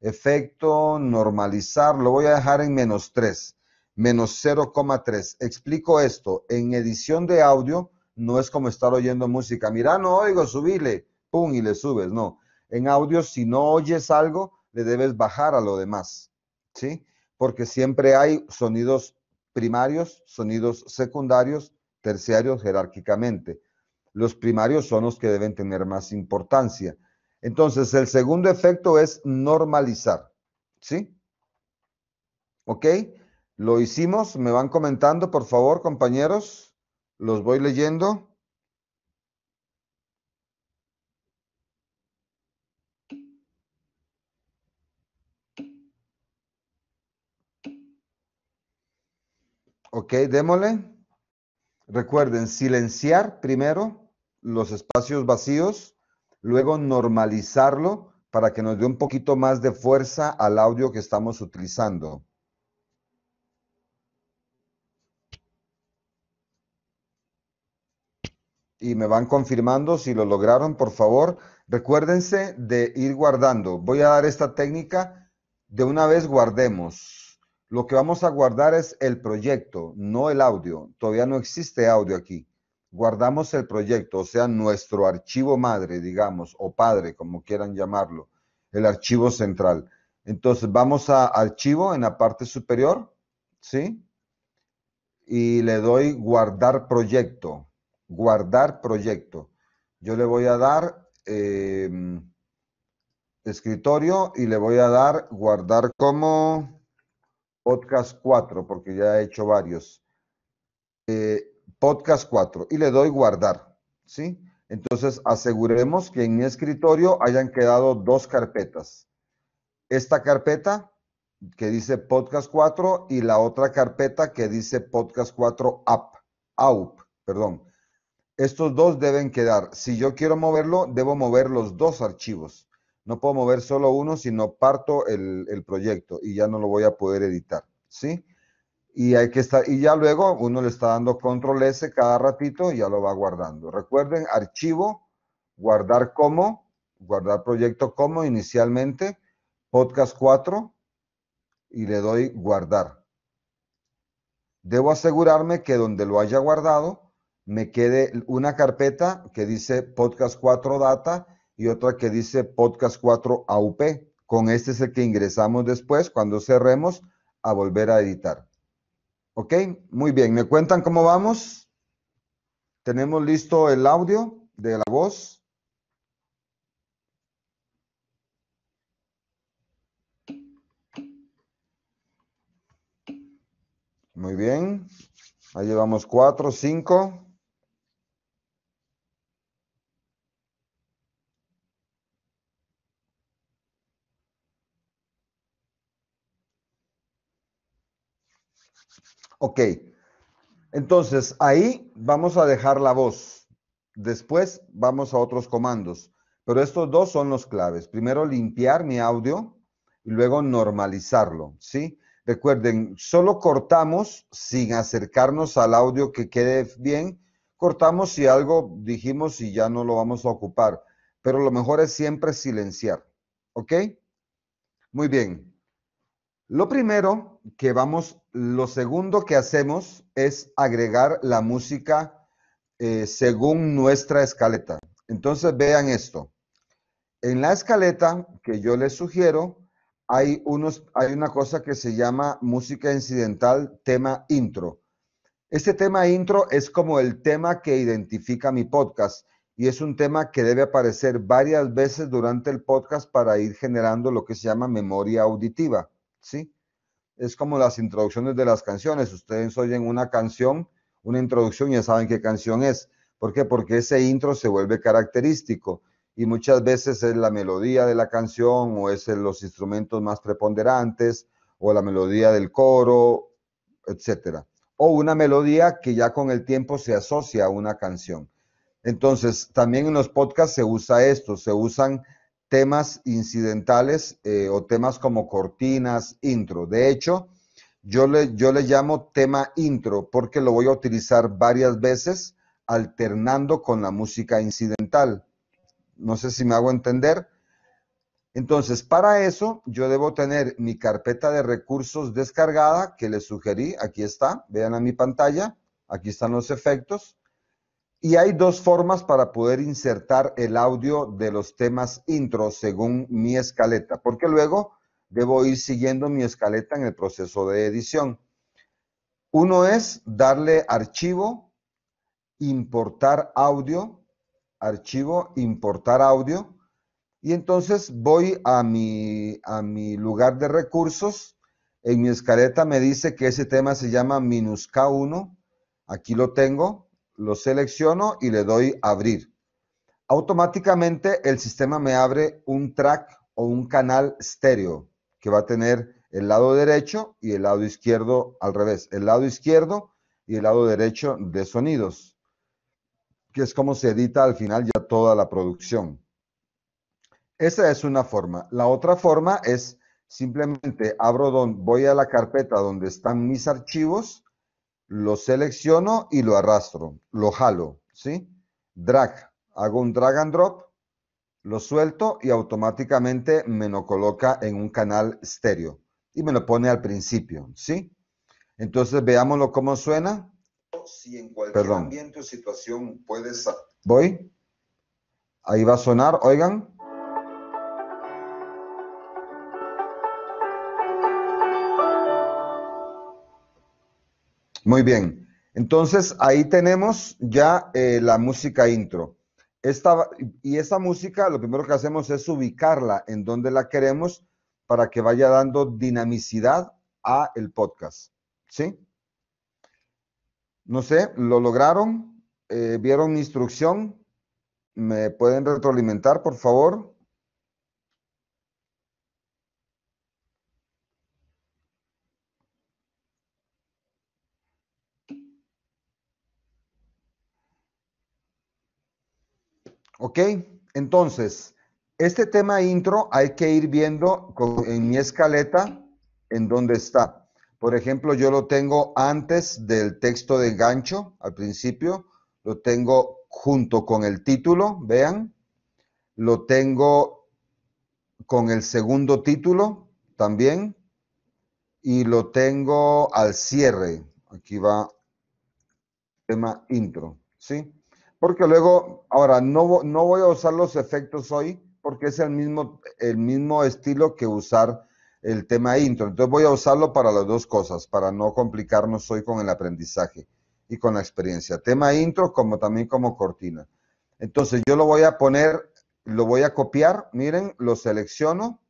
efecto, normalizar, lo voy a dejar en menos 3, menos 0,3. Explico esto, en edición de audio no es como estar oyendo música. Mira, no oigo, subile, pum, y le subes. No. En audio, si no oyes algo, le debes bajar a lo demás. ¿Sí? Porque siempre hay sonidos primarios, sonidos secundarios, terciarios jerárquicamente. Los primarios son los que deben tener más importancia. Entonces, el segundo efecto es normalizar. ¿Sí? ¿Ok? Lo hicimos. Me van comentando, por favor, compañeros. ¿Los voy leyendo? Ok, démosle. Recuerden, silenciar primero los espacios vacíos, luego normalizarlo para que nos dé un poquito más de fuerza al audio que estamos utilizando. y me van confirmando si lo lograron, por favor. Recuérdense de ir guardando. Voy a dar esta técnica. De una vez guardemos. Lo que vamos a guardar es el proyecto, no el audio. Todavía no existe audio aquí. Guardamos el proyecto, o sea, nuestro archivo madre, digamos, o padre, como quieran llamarlo, el archivo central. Entonces vamos a archivo en la parte superior, ¿sí? Y le doy guardar proyecto guardar proyecto. Yo le voy a dar eh, escritorio y le voy a dar guardar como podcast 4, porque ya he hecho varios. Eh, podcast 4 y le doy guardar, ¿sí? Entonces aseguremos que en mi escritorio hayan quedado dos carpetas. Esta carpeta que dice podcast 4 y la otra carpeta que dice podcast 4 up, perdón. Estos dos deben quedar. Si yo quiero moverlo, debo mover los dos archivos. No puedo mover solo uno, sino parto el, proyecto y ya no lo voy a poder editar. ¿Sí? y hay que estar, y ya luego uno le está dando control S cada ratito y ya lo va guardando. Recuerden, archivo, guardar como, guardar proyecto como inicialmente, podcast 4 y le doy guardar. Debo asegurarme que donde lo haya guardado me quede una carpeta que dice Podcast 4 Data y otra que dice Podcast 4 AUP. Con este es el que ingresamos después cuando cerremos a volver a editar. ¿Ok? Muy bien. ¿Me cuentan cómo vamos? ¿Tenemos listo el audio de la voz? Muy bien. Ahí llevamos cuatro, cinco. Ok. Entonces, ahí vamos a dejar la voz. Después vamos a otros comandos. Pero estos dos son los claves. Primero limpiar mi audio y luego normalizarlo, ¿sí? Recuerden, solo cortamos sin acercarnos al audio que quede bien. Cortamos si algo dijimos y ya no lo vamos a ocupar. Pero lo mejor es siempre silenciar, ¿ok? Muy bien. Lo primero que vamos, lo segundo que hacemos es agregar la música eh, según nuestra escaleta. Entonces vean esto. En la escaleta que yo les sugiero, hay, unos, hay una cosa que se llama música incidental, tema intro. Este tema intro es como el tema que identifica mi podcast y es un tema que debe aparecer varias veces durante el podcast para ir generando lo que se llama memoria auditiva. ¿sí? Es como las introducciones de las canciones. Ustedes oyen una canción, una introducción ya saben qué canción es. ¿Por qué? Porque ese intro se vuelve característico y muchas veces es la melodía de la canción o es los instrumentos más preponderantes o la melodía del coro, etcétera. O una melodía que ya con el tiempo se asocia a una canción. Entonces, también en los podcasts se usa esto, se usan temas incidentales eh, o temas como cortinas, intro. De hecho, yo le, yo le llamo tema intro porque lo voy a utilizar varias veces alternando con la música incidental. No sé si me hago entender. Entonces, para eso yo debo tener mi carpeta de recursos descargada que les sugerí. Aquí está, vean a mi pantalla, aquí están los efectos. Y hay dos formas para poder insertar el audio de los temas intro según mi escaleta, porque luego debo ir siguiendo mi escaleta en el proceso de edición. Uno es darle archivo, importar audio, archivo, importar audio, y entonces voy a mi, a mi lugar de recursos. En mi escaleta me dice que ese tema se llama Minus K1. Aquí lo tengo lo selecciono y le doy abrir. Automáticamente el sistema me abre un track o un canal estéreo que va a tener el lado derecho y el lado izquierdo al revés, el lado izquierdo y el lado derecho de sonidos, que es como se edita al final ya toda la producción. Esa es una forma. La otra forma es simplemente abro, don, voy a la carpeta donde están mis archivos lo selecciono y lo arrastro, lo jalo, ¿sí? Drag, hago un drag and drop, lo suelto y automáticamente me lo coloca en un canal estéreo y me lo pone al principio, ¿sí? Entonces veámoslo cómo suena. Si en cualquier Perdón. ambiente o situación puedes... Voy. Ahí va a sonar, oigan. Muy bien. Entonces ahí tenemos ya eh, la música intro. Esta, y esta música lo primero que hacemos es ubicarla en donde la queremos para que vaya dando dinamicidad a el podcast. ¿Sí? No sé, ¿lo lograron? Eh, ¿Vieron mi instrucción? ¿Me pueden retroalimentar, por favor? ¿Ok? Entonces, este tema intro hay que ir viendo con, en mi escaleta en dónde está. Por ejemplo, yo lo tengo antes del texto de gancho, al principio, lo tengo junto con el título, vean, lo tengo con el segundo título también y lo tengo al cierre. Aquí va tema intro, ¿sí? Porque luego, ahora, no, no voy a usar los efectos hoy porque es el mismo, el mismo estilo que usar el tema intro. Entonces voy a usarlo para las dos cosas, para no complicarnos hoy con el aprendizaje y con la experiencia. Tema intro como también como cortina. Entonces yo lo voy a poner, lo voy a copiar, miren, lo selecciono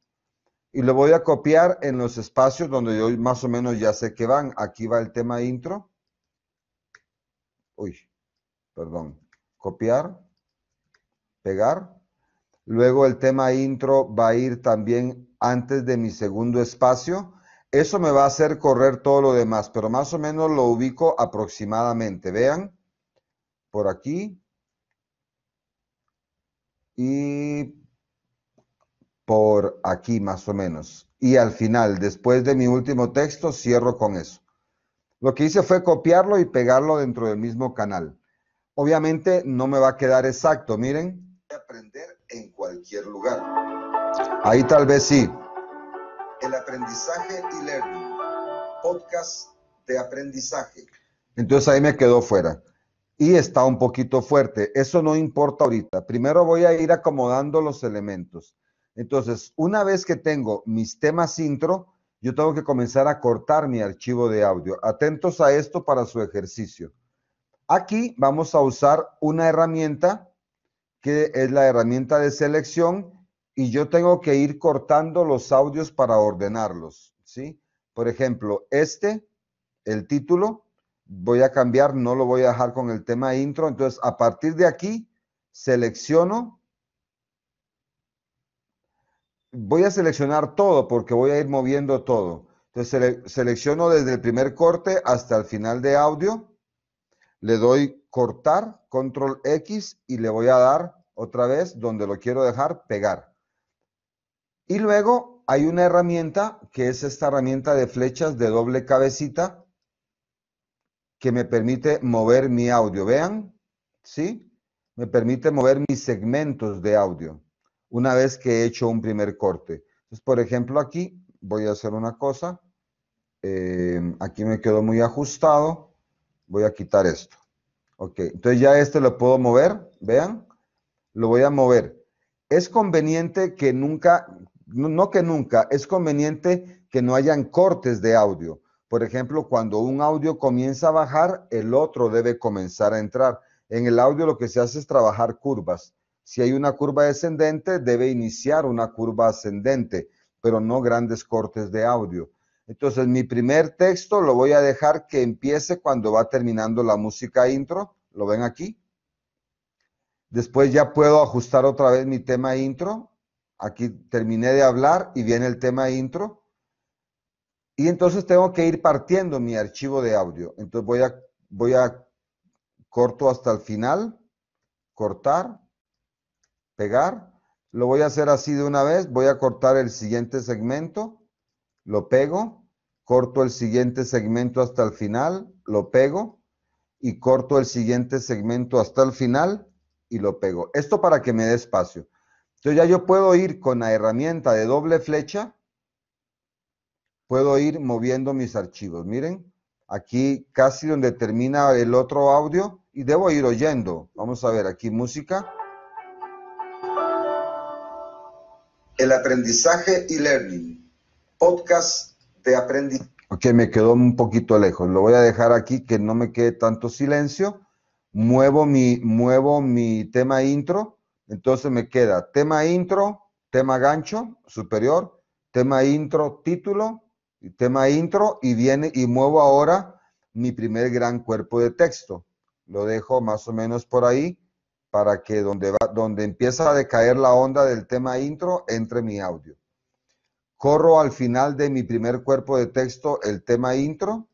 y lo voy a copiar en los espacios donde yo más o menos ya sé que van. Aquí va el tema intro. Uy, perdón copiar, pegar. Luego el tema intro va a ir también antes de mi segundo espacio. Eso me va a hacer correr todo lo demás, pero más o menos lo ubico aproximadamente. Vean, por aquí. Y por aquí más o menos. Y al final, después de mi último texto, cierro con eso. Lo que hice fue copiarlo y pegarlo dentro del mismo canal. Obviamente no me va a quedar exacto, miren. Aprender en cualquier lugar. Ahí tal vez sí. El aprendizaje y learning. Podcast de aprendizaje. Entonces ahí me quedó fuera. Y está un poquito fuerte. Eso no importa ahorita. Primero voy a ir acomodando los elementos. Entonces, una vez que tengo mis temas intro, yo tengo que comenzar a cortar mi archivo de audio. Atentos a esto para su ejercicio. Aquí vamos a usar una herramienta que es la herramienta de selección y yo tengo que ir cortando los audios para ordenarlos, ¿sí? Por ejemplo, este, el título, voy a cambiar, no lo voy a dejar con el tema intro, entonces a partir de aquí selecciono, voy a seleccionar todo porque voy a ir moviendo todo. Entonces selecciono desde el primer corte hasta el final de audio le doy cortar, control X y le voy a dar otra vez donde lo quiero dejar, pegar. Y luego hay una herramienta que es esta herramienta de flechas de doble cabecita que me permite mover mi audio. Vean, ¿sí? Me permite mover mis segmentos de audio una vez que he hecho un primer corte. Entonces, por ejemplo, aquí voy a hacer una cosa. Eh, aquí me quedó muy ajustado Voy a quitar esto. Ok, entonces ya este lo puedo mover, vean, lo voy a mover. Es conveniente que nunca, no que nunca, es conveniente que no hayan cortes de audio. Por ejemplo, cuando un audio comienza a bajar, el otro debe comenzar a entrar. En el audio lo que se hace es trabajar curvas. Si hay una curva descendente, debe iniciar una curva ascendente, pero no grandes cortes de audio. Entonces, mi primer texto lo voy a dejar que empiece cuando va terminando la música intro. ¿Lo ven aquí? Después ya puedo ajustar otra vez mi tema intro. Aquí terminé de hablar y viene el tema intro. Y entonces tengo que ir partiendo mi archivo de audio. Entonces voy a, voy a corto hasta el final, cortar, pegar. Lo voy a hacer así de una vez. Voy a cortar el siguiente segmento lo pego, corto el siguiente segmento hasta el final, lo pego y corto el siguiente segmento hasta el final y lo pego. Esto para que me dé espacio. Entonces ya yo puedo ir con la herramienta de doble flecha, puedo ir moviendo mis archivos. Miren, aquí casi donde termina el otro audio y debo ir oyendo. Vamos a ver, aquí música. El aprendizaje y learning podcast de aprendizaje. Ok, me quedó un poquito lejos. Lo voy a dejar aquí que no me quede tanto silencio. Muevo mi, muevo mi tema intro. Entonces me queda tema intro, tema gancho superior, tema intro, título, tema intro y viene y muevo ahora mi primer gran cuerpo de texto. Lo dejo más o menos por ahí para que donde va, donde empieza a decaer la onda del tema intro entre mi audio corro al final de mi primer cuerpo de texto el tema intro,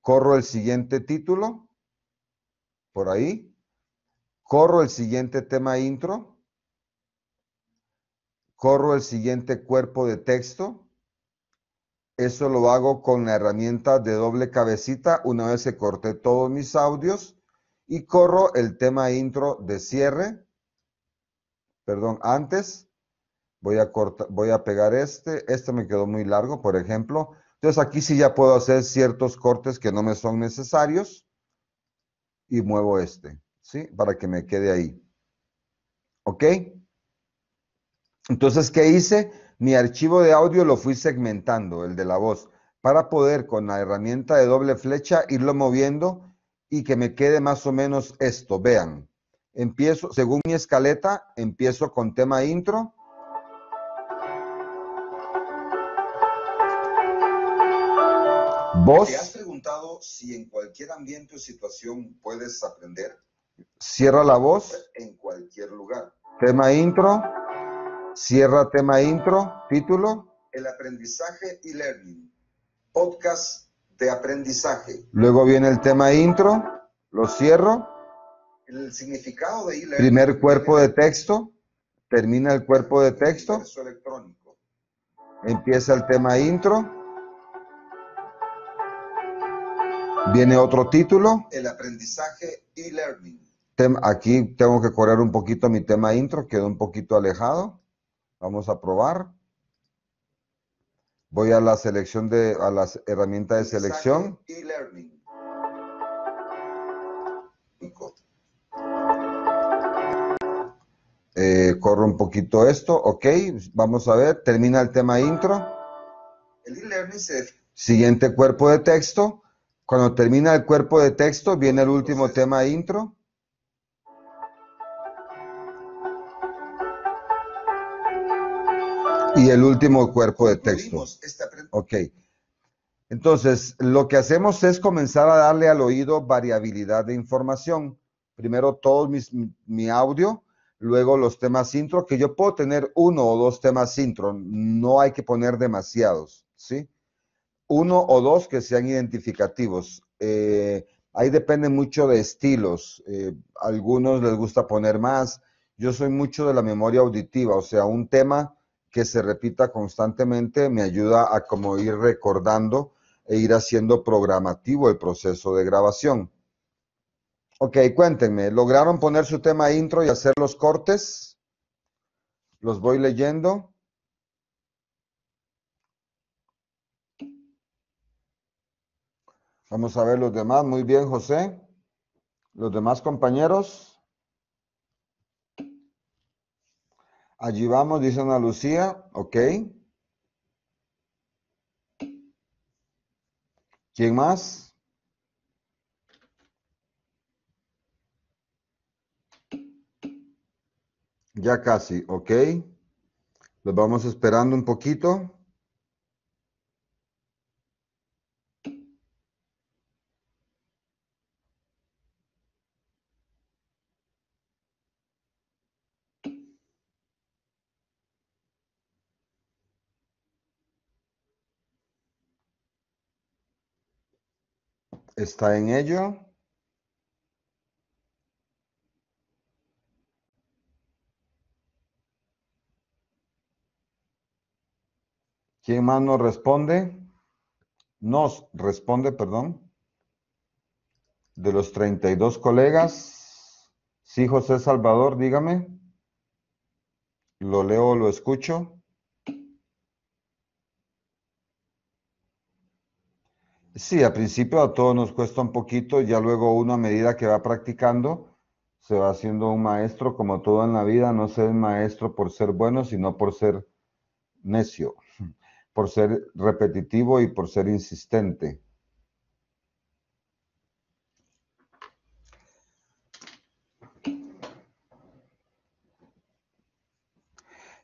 corro el siguiente título, por ahí, corro el siguiente tema intro, corro el siguiente cuerpo de texto, eso lo hago con la herramienta de doble cabecita una vez que corté todos mis audios y corro el tema intro de cierre, perdón, antes, voy a, voy a pegar este, este me quedó muy largo, por ejemplo. Entonces aquí sí ya puedo hacer ciertos cortes que no me son necesarios y muevo este, ¿sí? Para que me quede ahí. ¿Ok? Entonces, ¿qué hice? Mi archivo de audio lo fui segmentando, el de la voz, para poder con la herramienta de doble flecha irlo moviendo y que me quede más o menos esto. Vean, empiezo, según mi escaleta, empiezo con tema intro, ¿Te has preguntado si en cualquier ambiente o situación puedes aprender? Cierra la voz. En cualquier lugar. Tema intro. Cierra tema intro. Título. El aprendizaje y learning. Podcast de aprendizaje. Luego viene el tema intro. Lo cierro. El significado de e-learning. Primer cuerpo de texto. Termina el cuerpo de texto. Electrónico. Empieza el tema intro Viene otro título. El aprendizaje e learning. Aquí tengo que correr un poquito mi tema intro, quedó un poquito alejado. Vamos a probar. Voy a la selección de, a las herramientas de selección. e learning. Eh, corro un poquito esto, ok, vamos a ver, termina el tema intro. El e-learning Siguiente cuerpo de texto, cuando termina el cuerpo de texto, viene el último tema intro. Y el último cuerpo de texto. Ok. Entonces, lo que hacemos es comenzar a darle al oído variabilidad de información. Primero todo mi audio, luego los temas intro, que yo puedo tener uno o dos temas intro, no hay que poner demasiados, ¿sí? uno o dos que sean identificativos. Eh, ahí depende mucho de estilos. Eh, algunos les gusta poner más. Yo soy mucho de la memoria auditiva, o sea, un tema que se repita constantemente me ayuda a como ir recordando e ir haciendo programativo el proceso de grabación. Ok, cuéntenme, ¿lograron poner su tema intro y hacer los cortes? Los voy leyendo. Vamos a ver los demás. Muy bien, José. Los demás compañeros. Allí vamos, dice Ana Lucía. Ok. ¿Quién más? Ya casi, ok. Los vamos esperando un poquito. está en ello. ¿Quién más nos responde? Nos responde, perdón. De los 32 colegas. Sí, José Salvador, dígame. Lo leo, lo escucho. Sí, al principio a todos nos cuesta un poquito, ya luego uno a medida que va practicando se va haciendo un maestro, como todo en la vida, no ser maestro por ser bueno, sino por ser necio, por ser repetitivo y por ser insistente.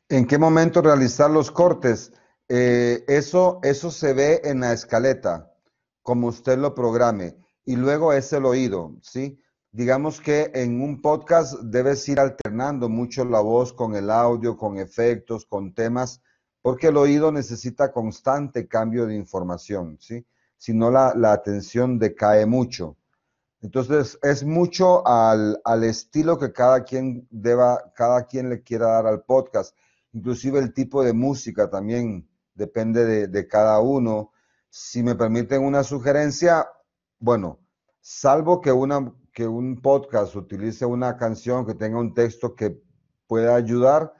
¿En qué momento realizar los cortes? Eh, eso, eso se ve en la escaleta como usted lo programe. Y luego es el oído, ¿sí? Digamos que en un podcast debes ir alternando mucho la voz con el audio, con efectos, con temas, porque el oído necesita constante cambio de información, ¿sí? Si no, la, atención decae mucho. Entonces, es mucho al, estilo que cada quien deba, cada quien le quiera dar al podcast. Inclusive el tipo de música también depende de cada uno si me permiten una sugerencia, bueno, salvo que, un podcast utilice una canción que tenga un texto que pueda ayudar,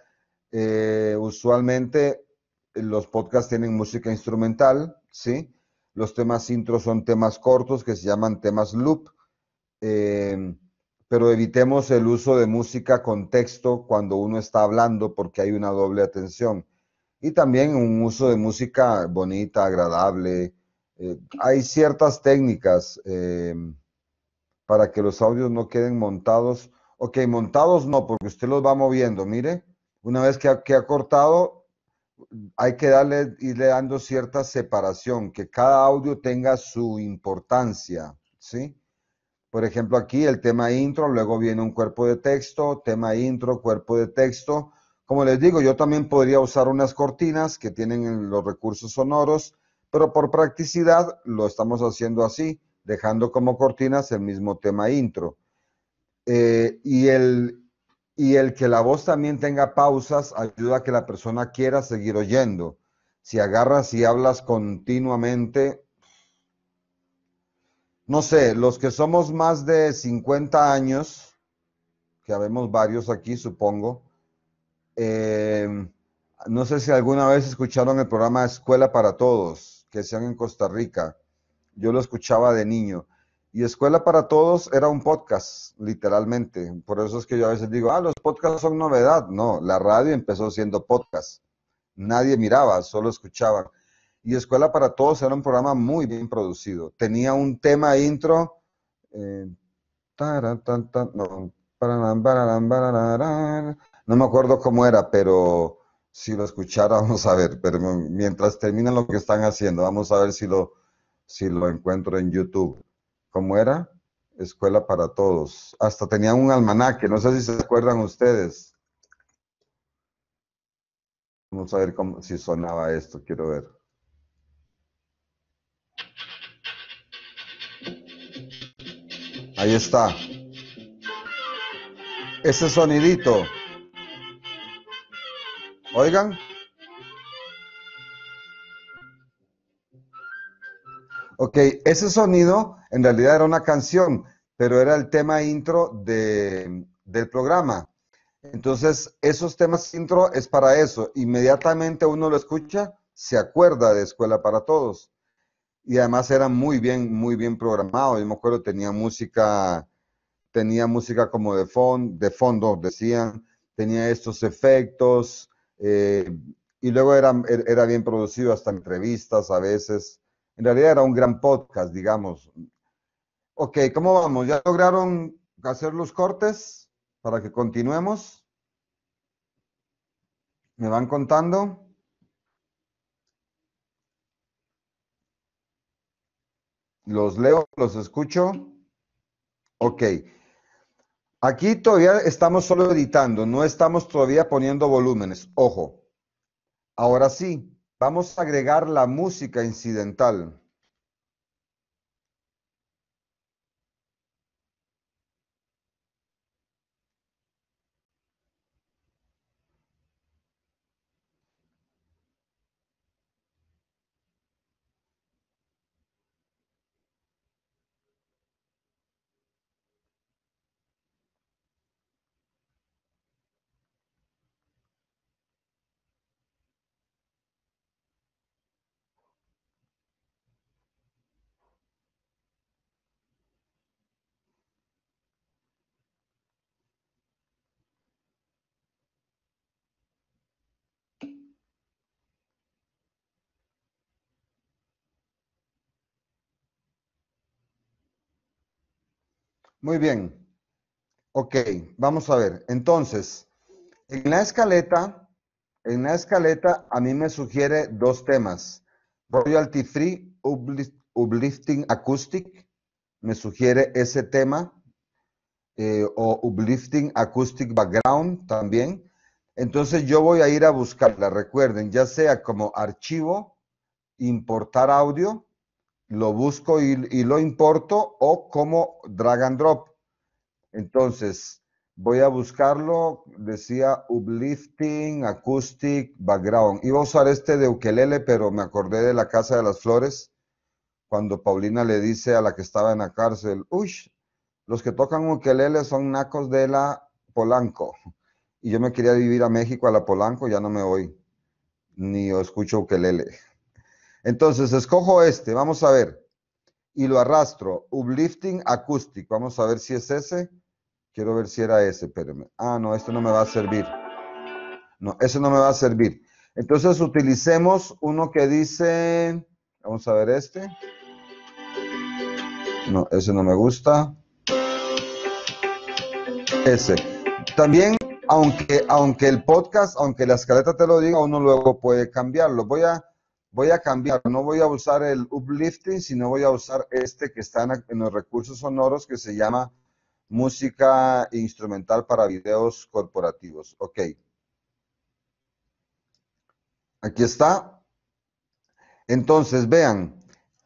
eh, usualmente los podcasts tienen música instrumental, ¿sí? Los temas intro son temas cortos que se llaman temas loop, eh, pero evitemos el uso de música con texto cuando uno está hablando porque hay una doble atención y también un uso de música bonita, agradable. Eh, hay ciertas técnicas eh, para que los audios no queden montados. Ok, montados no, porque usted los va moviendo, mire. Una vez que ha, cortado, hay que darle, irle dando cierta separación, que cada audio tenga su importancia, ¿sí? Por ejemplo, aquí el tema intro, luego viene un cuerpo de texto, tema intro, cuerpo de texto, como les digo, yo también podría usar unas cortinas que tienen los recursos sonoros, pero por practicidad lo estamos haciendo así, dejando como cortinas el mismo tema intro. Eh, y, el, y el que la voz también tenga pausas ayuda a que la persona quiera seguir oyendo. Si agarras y hablas continuamente, no sé, los que somos más de 50 años, que habemos varios aquí, supongo, eh, no sé si alguna vez escucharon el programa Escuela para Todos, que se en Costa Rica. Yo lo escuchaba de niño. Y Escuela para Todos era un podcast, literalmente. Por eso es que yo a veces digo, ah, los podcasts son novedad. No, la radio empezó siendo podcast. Nadie miraba, solo escuchaba. Y Escuela para Todos era un programa muy bien producido. Tenía un tema intro. Eh, no me acuerdo cómo era, pero si lo escuchara, vamos a ver. Pero mientras terminan lo que están haciendo, vamos a ver si lo, si lo encuentro en YouTube. ¿Cómo era? Escuela para todos. Hasta tenía un almanaque, no sé si se acuerdan ustedes. Vamos a ver cómo, si sonaba esto, quiero ver. Ahí está. Ese sonidito. Oigan. Ok, ese sonido en realidad era una canción, pero era el tema intro de, del programa. Entonces, esos temas intro es para eso. Inmediatamente uno lo escucha, se acuerda de Escuela para Todos. Y además era muy bien, muy bien programado. Yo me acuerdo, tenía música, tenía música como de, fondo de fondo, decían, tenía estos efectos, eh, y luego era, er, era bien producido hasta entrevistas a veces. En realidad era un gran podcast, digamos. Ok, ¿cómo vamos? ¿Ya lograron hacer los cortes para que continuemos? ¿Me van contando? ¿Los leo? ¿Los escucho? Ok. Aquí todavía estamos solo editando, no estamos todavía poniendo volúmenes. Ojo. Ahora sí, vamos a agregar la música incidental. Muy bien. Ok, vamos a ver. Entonces, en la escaleta, en la escaleta a mí me sugiere dos temas. Royalty Free Uplifting Acoustic me sugiere ese tema eh, o Uplifting Acoustic Background también. Entonces yo voy a ir a buscarla, recuerden, ya sea como archivo, importar audio lo busco y, lo importo o como drag and drop. Entonces, voy a buscarlo, decía uplifting, acoustic, background. Iba a usar este de ukelele, pero me acordé de la Casa de las Flores, cuando Paulina le dice a la que estaba en la cárcel, uy, los que tocan ukelele son nacos de la Polanco. Y yo me quería vivir a México, a la Polanco, ya no me voy, ni escucho ukelele. Entonces, escojo este, vamos a ver, y lo arrastro, uplifting acoustic, vamos a ver si es ese, quiero ver si era ese, pero. Ah, no, este no me va a servir. No, ese no me va a servir. Entonces, utilicemos uno que dice, vamos a ver este. No, ese no me gusta. Ese. También aunque, aunque, el podcast, aunque la escaleta te lo diga, uno luego puede cambiarlo. Voy a voy a cambiar, no voy a usar el uplifting, sino voy a usar este que está en los recursos sonoros que se llama música instrumental para videos corporativos. Ok. Aquí está. Entonces, vean,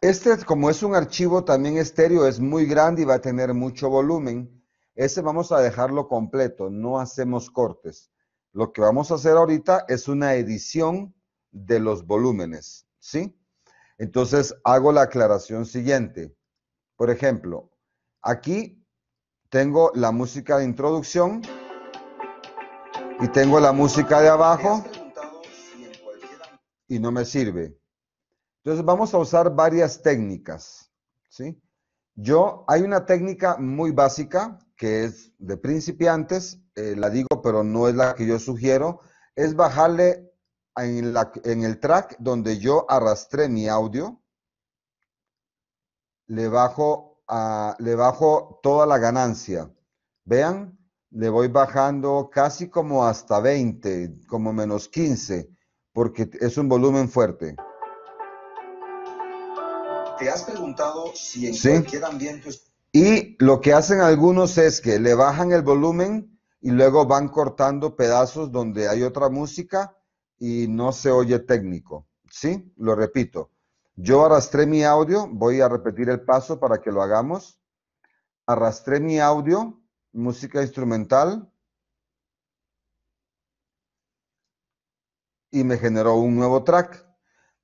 este como es un archivo también estéreo, es muy grande y va a tener mucho volumen. Ese vamos a dejarlo completo, no hacemos cortes. Lo que vamos a hacer ahorita es una edición de los volúmenes, ¿sí? Entonces hago la aclaración siguiente. Por ejemplo, aquí tengo la música de introducción y tengo la música de abajo y no me sirve. Entonces vamos a usar varias técnicas, ¿sí? Yo, hay una técnica muy básica que es de principiantes, eh, la digo, pero no es la que yo sugiero, es bajarle en, el track donde yo arrastré mi audio, le bajo, le bajo toda la ganancia. Vean, le voy bajando casi como hasta 20, como menos 15, porque es un volumen fuerte. ¿Te has preguntado si en Y lo que hacen algunos es que le bajan el volumen y luego van cortando pedazos donde hay otra música y no se oye técnico. ¿Sí? Lo repito. Yo arrastré mi audio, voy a repetir el paso para que lo hagamos. Arrastré mi audio, música instrumental, y me generó un nuevo track.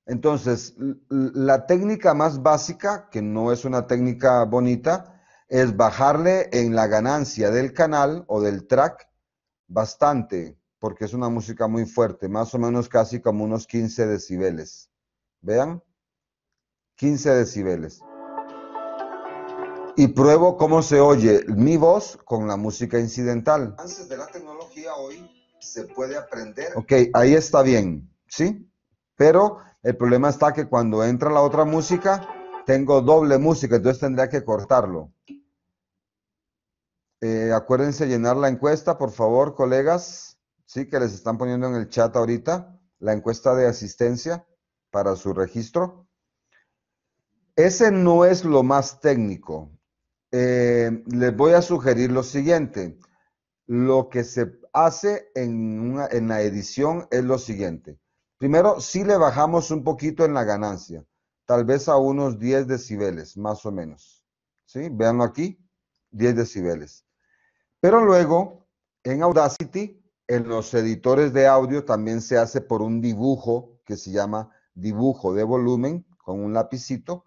Entonces, la técnica más básica, que no es una técnica bonita, es bajarle en la ganancia del canal o del track bastante, porque es una música muy fuerte, más o menos casi como unos 15 decibeles. Vean, 15 decibeles. Y pruebo cómo se oye mi voz con la música incidental. Antes de la tecnología hoy se puede aprender. Ok, ahí está bien, ¿sí? Pero el problema está que cuando entra la otra música, tengo doble música, entonces tendría que cortarlo. Eh, acuérdense llenar la encuesta, por favor, colegas sí, que les están poniendo en el chat ahorita, la encuesta de asistencia para su registro. Ese no es lo más técnico. Eh, les voy a sugerir lo siguiente. Lo que se hace en, la edición es lo siguiente. Primero, sí le bajamos un poquito en la ganancia, tal vez a unos 10 decibeles, más o menos. ¿Sí? Veanlo aquí, 10 decibeles. Pero luego, en Audacity, en los editores de audio también se hace por un dibujo que se llama dibujo de volumen con un lapicito.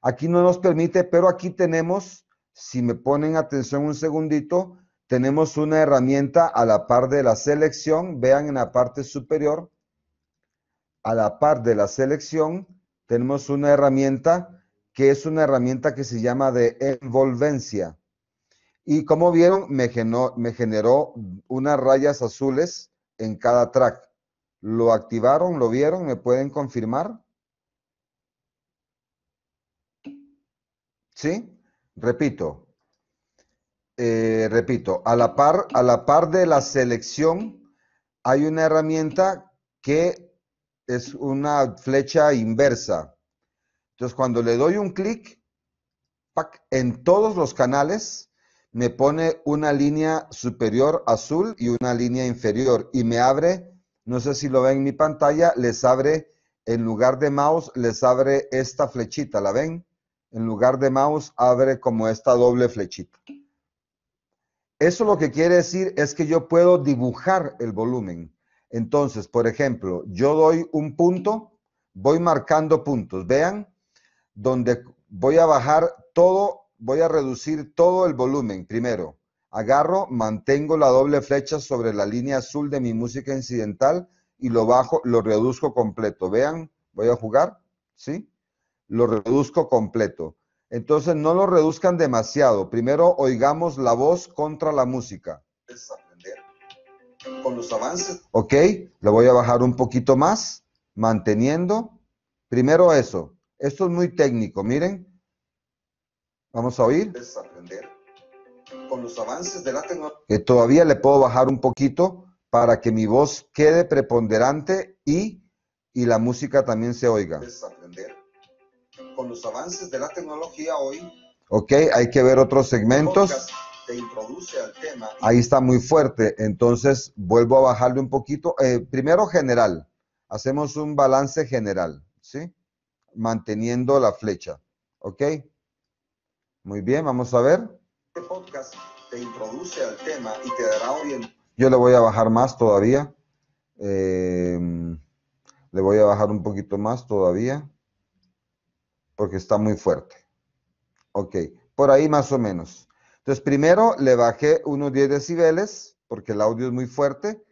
Aquí no nos permite, pero aquí tenemos, si me ponen atención un segundito, tenemos una herramienta a la par de la selección. Vean en la parte superior, a la par de la selección, tenemos una herramienta que es una herramienta que se llama de envolvencia. Y como vieron, me generó, unas rayas azules en cada track. ¿Lo activaron? ¿Lo vieron? ¿Me pueden confirmar? ¿Sí? Repito. Eh, repito, a la, par, a la par de la selección hay una herramienta que es una flecha inversa. Entonces, cuando le doy un clic, en todos los canales, me pone una línea superior azul y una línea inferior y me abre, no sé si lo ven en mi pantalla, les abre, en lugar de mouse, les abre esta flechita, ¿la ven? En lugar de mouse, abre como esta doble flechita. Eso lo que quiere decir es que yo puedo dibujar el volumen. Entonces, por ejemplo, yo doy un punto, voy marcando puntos. Vean, donde voy a bajar todo voy a reducir todo el volumen primero. Agarro, mantengo la doble flecha sobre la línea azul de mi música incidental y lo bajo, lo reduzco completo. Vean, voy a jugar, ¿sí? Lo reduzco completo. Entonces no lo reduzcan demasiado. Primero oigamos la voz contra la música. Con los avances. Ok, lo voy a bajar un poquito más, manteniendo. Primero eso. Esto es muy técnico, miren. Vamos a oír. Aprender todavía le puedo bajar un poquito para que mi voz quede preponderante y, la música también se oiga. con los avances de la tecnología hoy. Ok, hay que ver otros segmentos. Ahí está muy fuerte, entonces vuelvo a bajarle un poquito. Eh, primero general, hacemos un balance general, ¿sí? Manteniendo la flecha, ¿ok? Muy bien, vamos a ver. Este tema Yo le voy a bajar más todavía. Eh, le voy a bajar un poquito más todavía porque está muy fuerte. Ok, por ahí más o menos. Entonces, primero le bajé unos 10 decibeles porque el audio es muy fuerte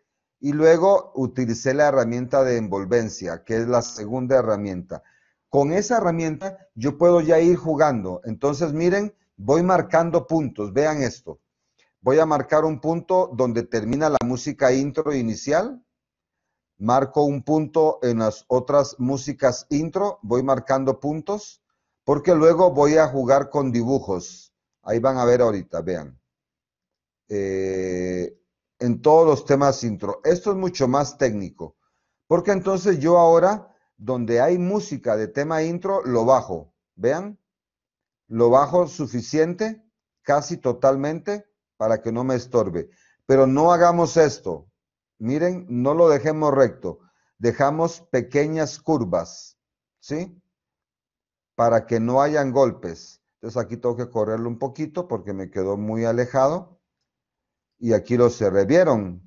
y luego utilicé la herramienta de envolvencia, que es la segunda herramienta. Con esa herramienta yo puedo ya ir jugando. Entonces, miren, voy marcando puntos. Vean esto. Voy a marcar un punto donde termina la música intro inicial. Marco un punto en las otras músicas intro. Voy marcando puntos porque luego voy a jugar con dibujos. Ahí van a ver ahorita, vean. Eh, en todos los temas intro. Esto es mucho más técnico, porque entonces yo ahora donde hay música de tema intro, lo bajo. Vean, lo bajo suficiente, casi totalmente, para que no me estorbe. Pero no hagamos esto. Miren, no lo dejemos recto. Dejamos pequeñas curvas, ¿sí? Para que no hayan golpes. Entonces aquí tengo que correrlo un poquito porque me quedó muy alejado. Y aquí lo se revieron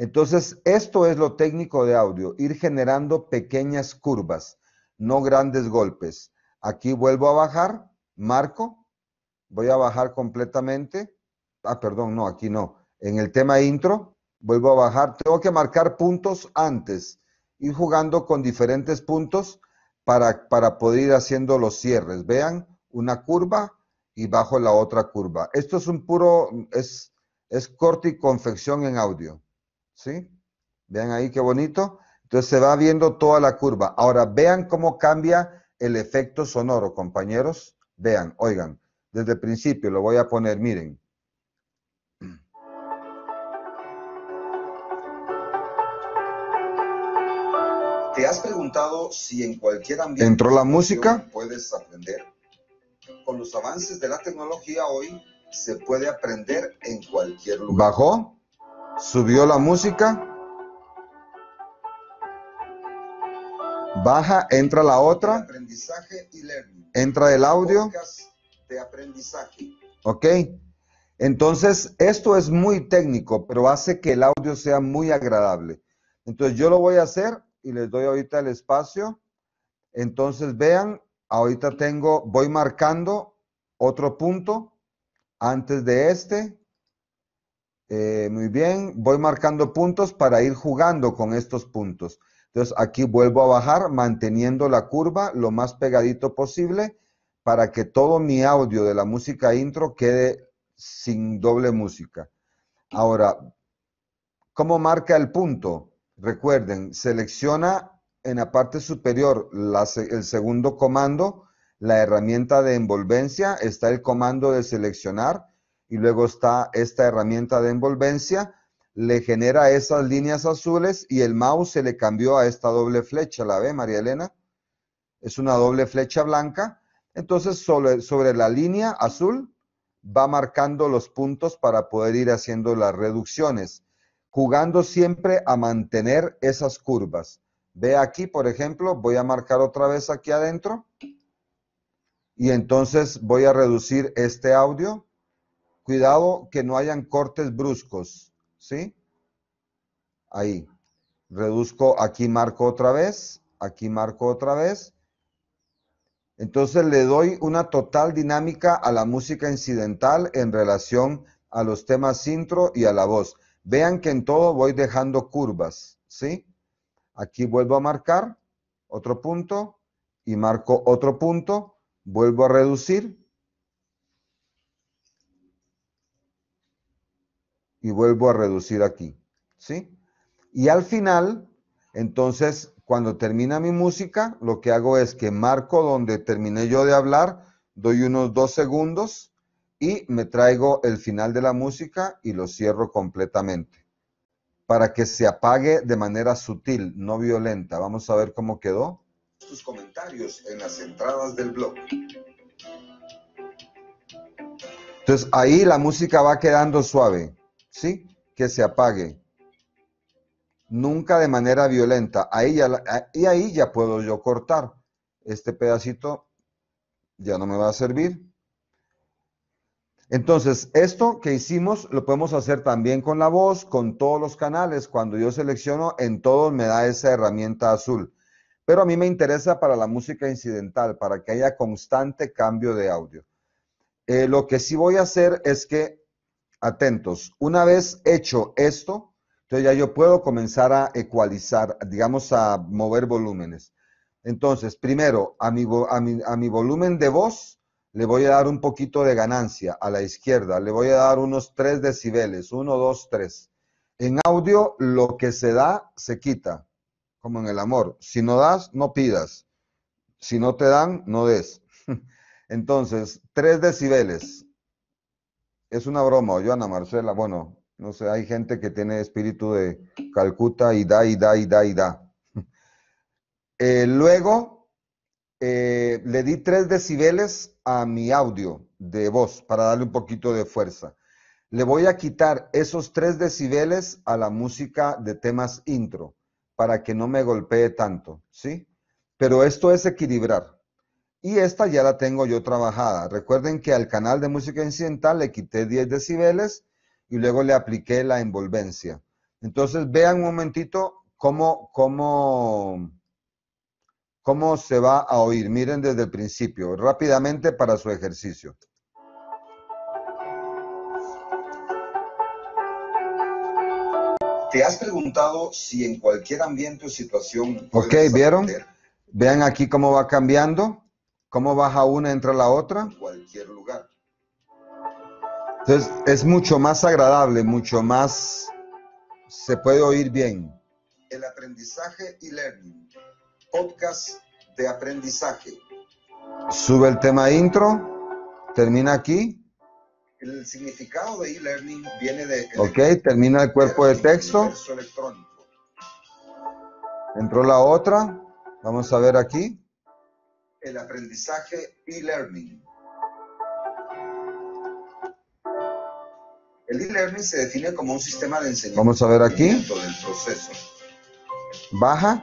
entonces, esto es lo técnico de audio, ir generando pequeñas curvas, no grandes golpes. Aquí vuelvo a bajar, marco, voy a bajar completamente. Ah, perdón, no, aquí no. En el tema intro, vuelvo a bajar. Tengo que marcar puntos antes, ir jugando con diferentes puntos para, poder ir haciendo los cierres. Vean, una curva y bajo la otra curva. Esto es un puro, es, es corte y confección en audio. ¿sí? Vean ahí qué bonito. Entonces se va viendo toda la curva. Ahora vean cómo cambia el efecto sonoro, compañeros. Vean, oigan, desde el principio lo voy a poner, miren. ¿Te has preguntado si en cualquier ambiente entró la música? Puedes aprender. Con los avances de la tecnología hoy se puede aprender en cualquier lugar. ¿Bajó? Subió la música. Baja, entra la otra. Aprendizaje y Entra el audio. de aprendizaje. Ok. Entonces, esto es muy técnico, pero hace que el audio sea muy agradable. Entonces, yo lo voy a hacer y les doy ahorita el espacio. Entonces, vean, ahorita tengo, voy marcando otro punto antes de este eh, muy bien, voy marcando puntos para ir jugando con estos puntos. Entonces aquí vuelvo a bajar manteniendo la curva lo más pegadito posible para que todo mi audio de la música intro quede sin doble música. Ahora, ¿cómo marca el punto? Recuerden, selecciona en la parte superior el segundo comando, la herramienta de envolvencia, está el comando de seleccionar y luego está esta herramienta de envolvencia, le genera esas líneas azules y el mouse se le cambió a esta doble flecha, ¿la ve María Elena? Es una doble flecha blanca, entonces sobre, sobre la línea azul va marcando los puntos para poder ir haciendo las reducciones, jugando siempre a mantener esas curvas. Ve aquí, por ejemplo, voy a marcar otra vez aquí adentro y entonces voy a reducir este audio Cuidado que no hayan cortes bruscos, ¿sí? Ahí. Reduzco, aquí marco otra vez, aquí marco otra vez. Entonces le doy una total dinámica a la música incidental en relación a los temas intro y a la voz. Vean que en todo voy dejando curvas, ¿sí? Aquí vuelvo a marcar otro punto y marco otro punto, vuelvo a reducir y vuelvo a reducir aquí, ¿sí? Y al final, entonces, cuando termina mi música, lo que hago es que marco donde terminé yo de hablar, doy unos dos segundos y me traigo el final de la música y lo cierro completamente para que se apague de manera sutil, no violenta. Vamos a ver cómo quedó. sus comentarios en las entradas del blog. Entonces ahí la música va quedando suave. ¿sí? Que se apague. Nunca de manera violenta. Ahí ya, y ahí ya puedo yo cortar. Este pedacito ya no me va a servir. Entonces, esto que hicimos lo podemos hacer también con la voz, con todos los canales. Cuando yo selecciono, en todos me da esa herramienta azul. Pero a mí me interesa para la música incidental, para que haya constante cambio de audio. Eh, lo que sí voy a hacer es que atentos. Una vez hecho esto, entonces ya yo puedo comenzar a ecualizar, digamos, a mover volúmenes. Entonces, primero, a mi, a volumen de voz le voy a dar un poquito de ganancia a la izquierda, le voy a dar unos 3 decibeles, 1, 2, 3. En audio, lo que se da, se quita, como en el amor. Si no das, no pidas. Si no te dan, no des. Entonces, 3 decibeles, es una broma, Joana Marcela, bueno, no sé, hay gente que tiene espíritu de Calcuta y da, y da, y da, y da. Eh, luego eh, le di tres decibeles a mi audio de voz para darle un poquito de fuerza. Le voy a quitar esos tres decibeles a la música de temas intro para que no me golpee tanto, ¿sí? Pero esto es equilibrar. Y esta ya la tengo yo trabajada. Recuerden que al canal de música incidental le quité 10 decibeles y luego le apliqué la envolvencia. Entonces vean un momentito cómo, cómo, cómo se va a oír. Miren desde el principio, rápidamente para su ejercicio. ¿Te has preguntado si en cualquier ambiente o situación... Ok, ¿vieron? Vean aquí cómo va cambiando. ¿Cómo baja una entre la otra? cualquier lugar. Entonces es mucho más agradable, mucho más se puede oír bien. El aprendizaje y learning. Podcast de aprendizaje. Sube el tema intro, termina aquí. El significado de e-learning viene de... Ok, termina el cuerpo de texto. Electrónico. Entró la otra, vamos a ver aquí el aprendizaje e-learning. El e-learning se define como un sistema de enseñanza. Vamos a ver aquí. Baja,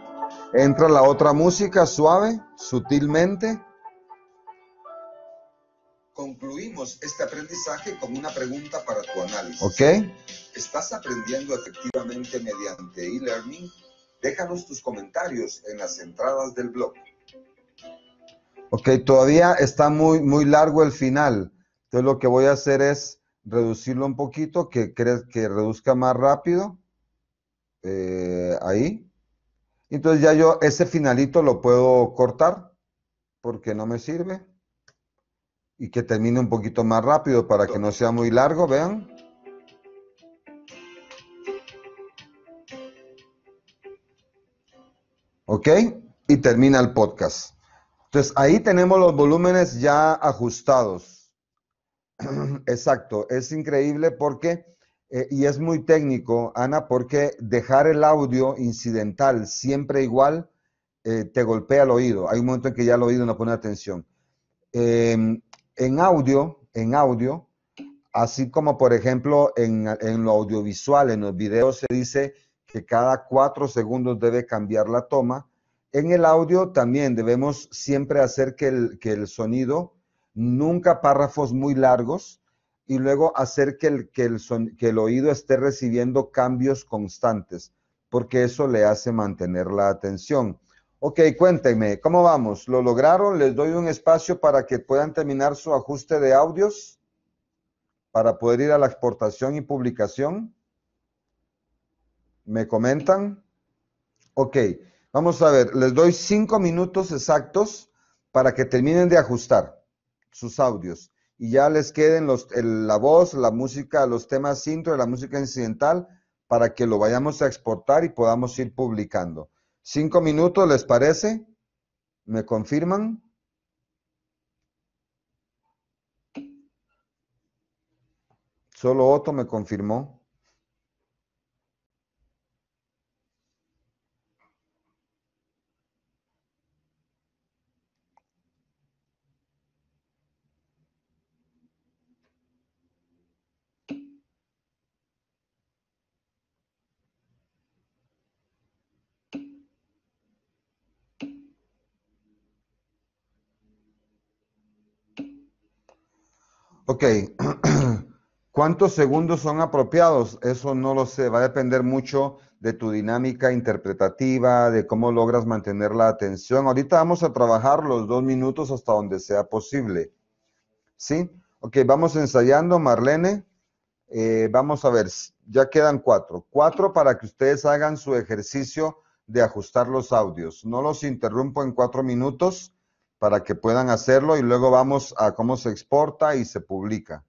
entra la otra música suave, sutilmente. Concluimos este aprendizaje con una pregunta para tu análisis. Ok. ¿Estás aprendiendo efectivamente mediante e-learning? Déjanos tus comentarios en las entradas del blog. Ok, todavía está muy, muy largo el final. Entonces lo que voy a hacer es reducirlo un poquito, que crees que reduzca más rápido. Eh, ahí. Entonces ya yo ese finalito lo puedo cortar porque no me sirve. Y que termine un poquito más rápido para que no sea muy largo, vean. ¿Ok? Y termina el podcast. Entonces ahí tenemos los volúmenes ya ajustados. Exacto, es increíble porque, eh, y es muy técnico, Ana, porque dejar el audio incidental siempre igual eh, te golpea el oído. Hay un momento en que ya el oído no pone atención. Em, en audio, en audio, así como por ejemplo en, en lo audiovisual, en los videos se dice que cada cuatro segundos debe cambiar la toma en el audio también debemos siempre hacer que el, sonido, nunca párrafos muy largos, y luego hacer que el, que, el que el oído esté recibiendo cambios constantes, porque eso le hace mantener la atención. Ok, cuéntenme, ¿cómo vamos? ¿Lo lograron? Les doy un espacio para que puedan terminar su ajuste de audios para poder ir a la exportación y publicación. ¿Me comentan? Ok. Vamos a ver, les doy cinco minutos exactos para que terminen de ajustar sus audios y ya les queden los, la voz, la música, los temas intro, la música incidental para que lo vayamos a exportar y podamos ir publicando. Cinco minutos, ¿les parece? ¿Me confirman? Solo Otto me confirmó. Ok. ¿Cuántos segundos son apropiados? Eso no lo sé. Va a depender mucho de tu dinámica interpretativa, de cómo logras mantener la atención. Ahorita vamos a trabajar los dos minutos hasta donde sea posible. ¿Sí? Ok, vamos ensayando, Marlene. Eh, vamos a ver, ya quedan cuatro. Cuatro para que ustedes hagan su ejercicio de ajustar los audios. No los interrumpo en cuatro minutos para que puedan hacerlo y luego vamos a cómo se exporta y se publica.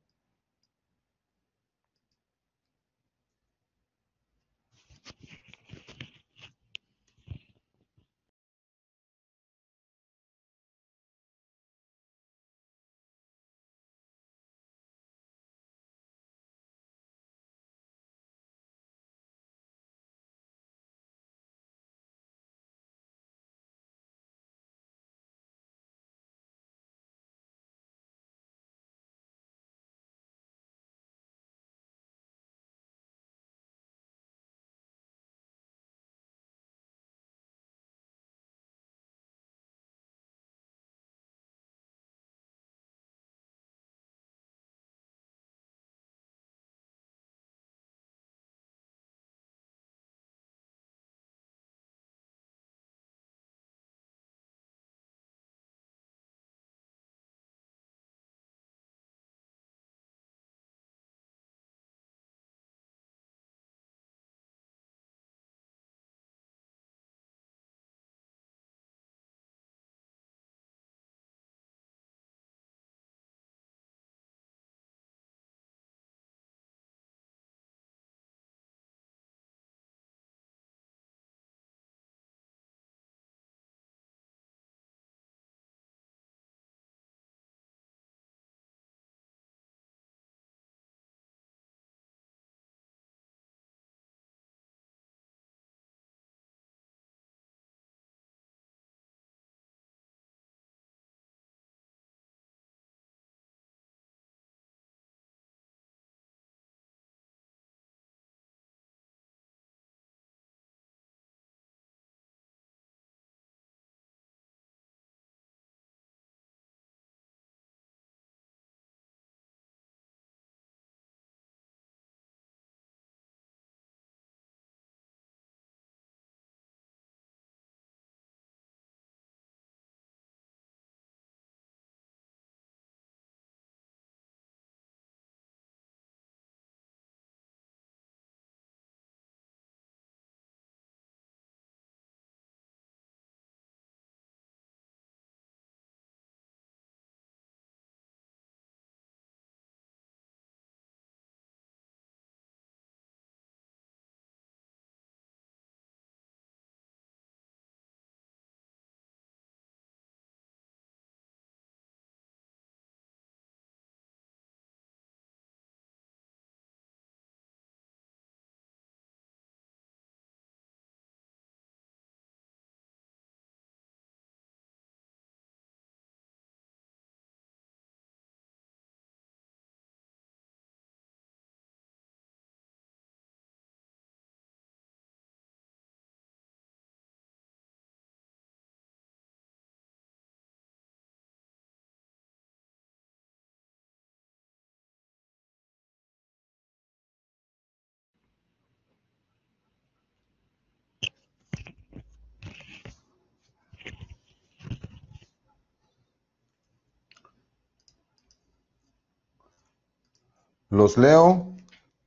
Los leo,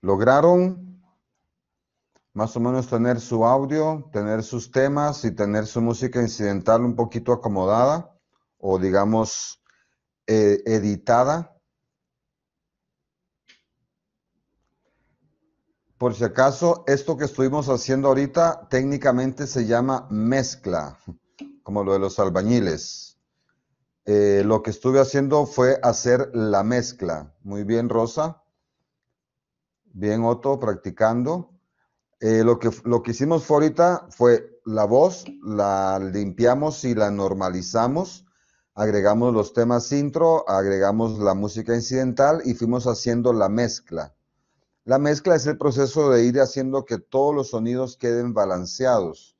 lograron más o menos tener su audio, tener sus temas y tener su música incidental un poquito acomodada o digamos e, editada. Por si acaso, esto que estuvimos haciendo ahorita técnicamente se llama mezcla, como lo de los albañiles. Eh, lo que estuve haciendo fue hacer la mezcla. Muy bien, Rosa. Bien, Otto, practicando. Eh, lo, que, lo que hicimos fue ahorita fue la voz, la limpiamos y la normalizamos, agregamos los temas intro, agregamos la música incidental y fuimos haciendo la mezcla. La mezcla es el proceso de ir haciendo que todos los sonidos queden balanceados,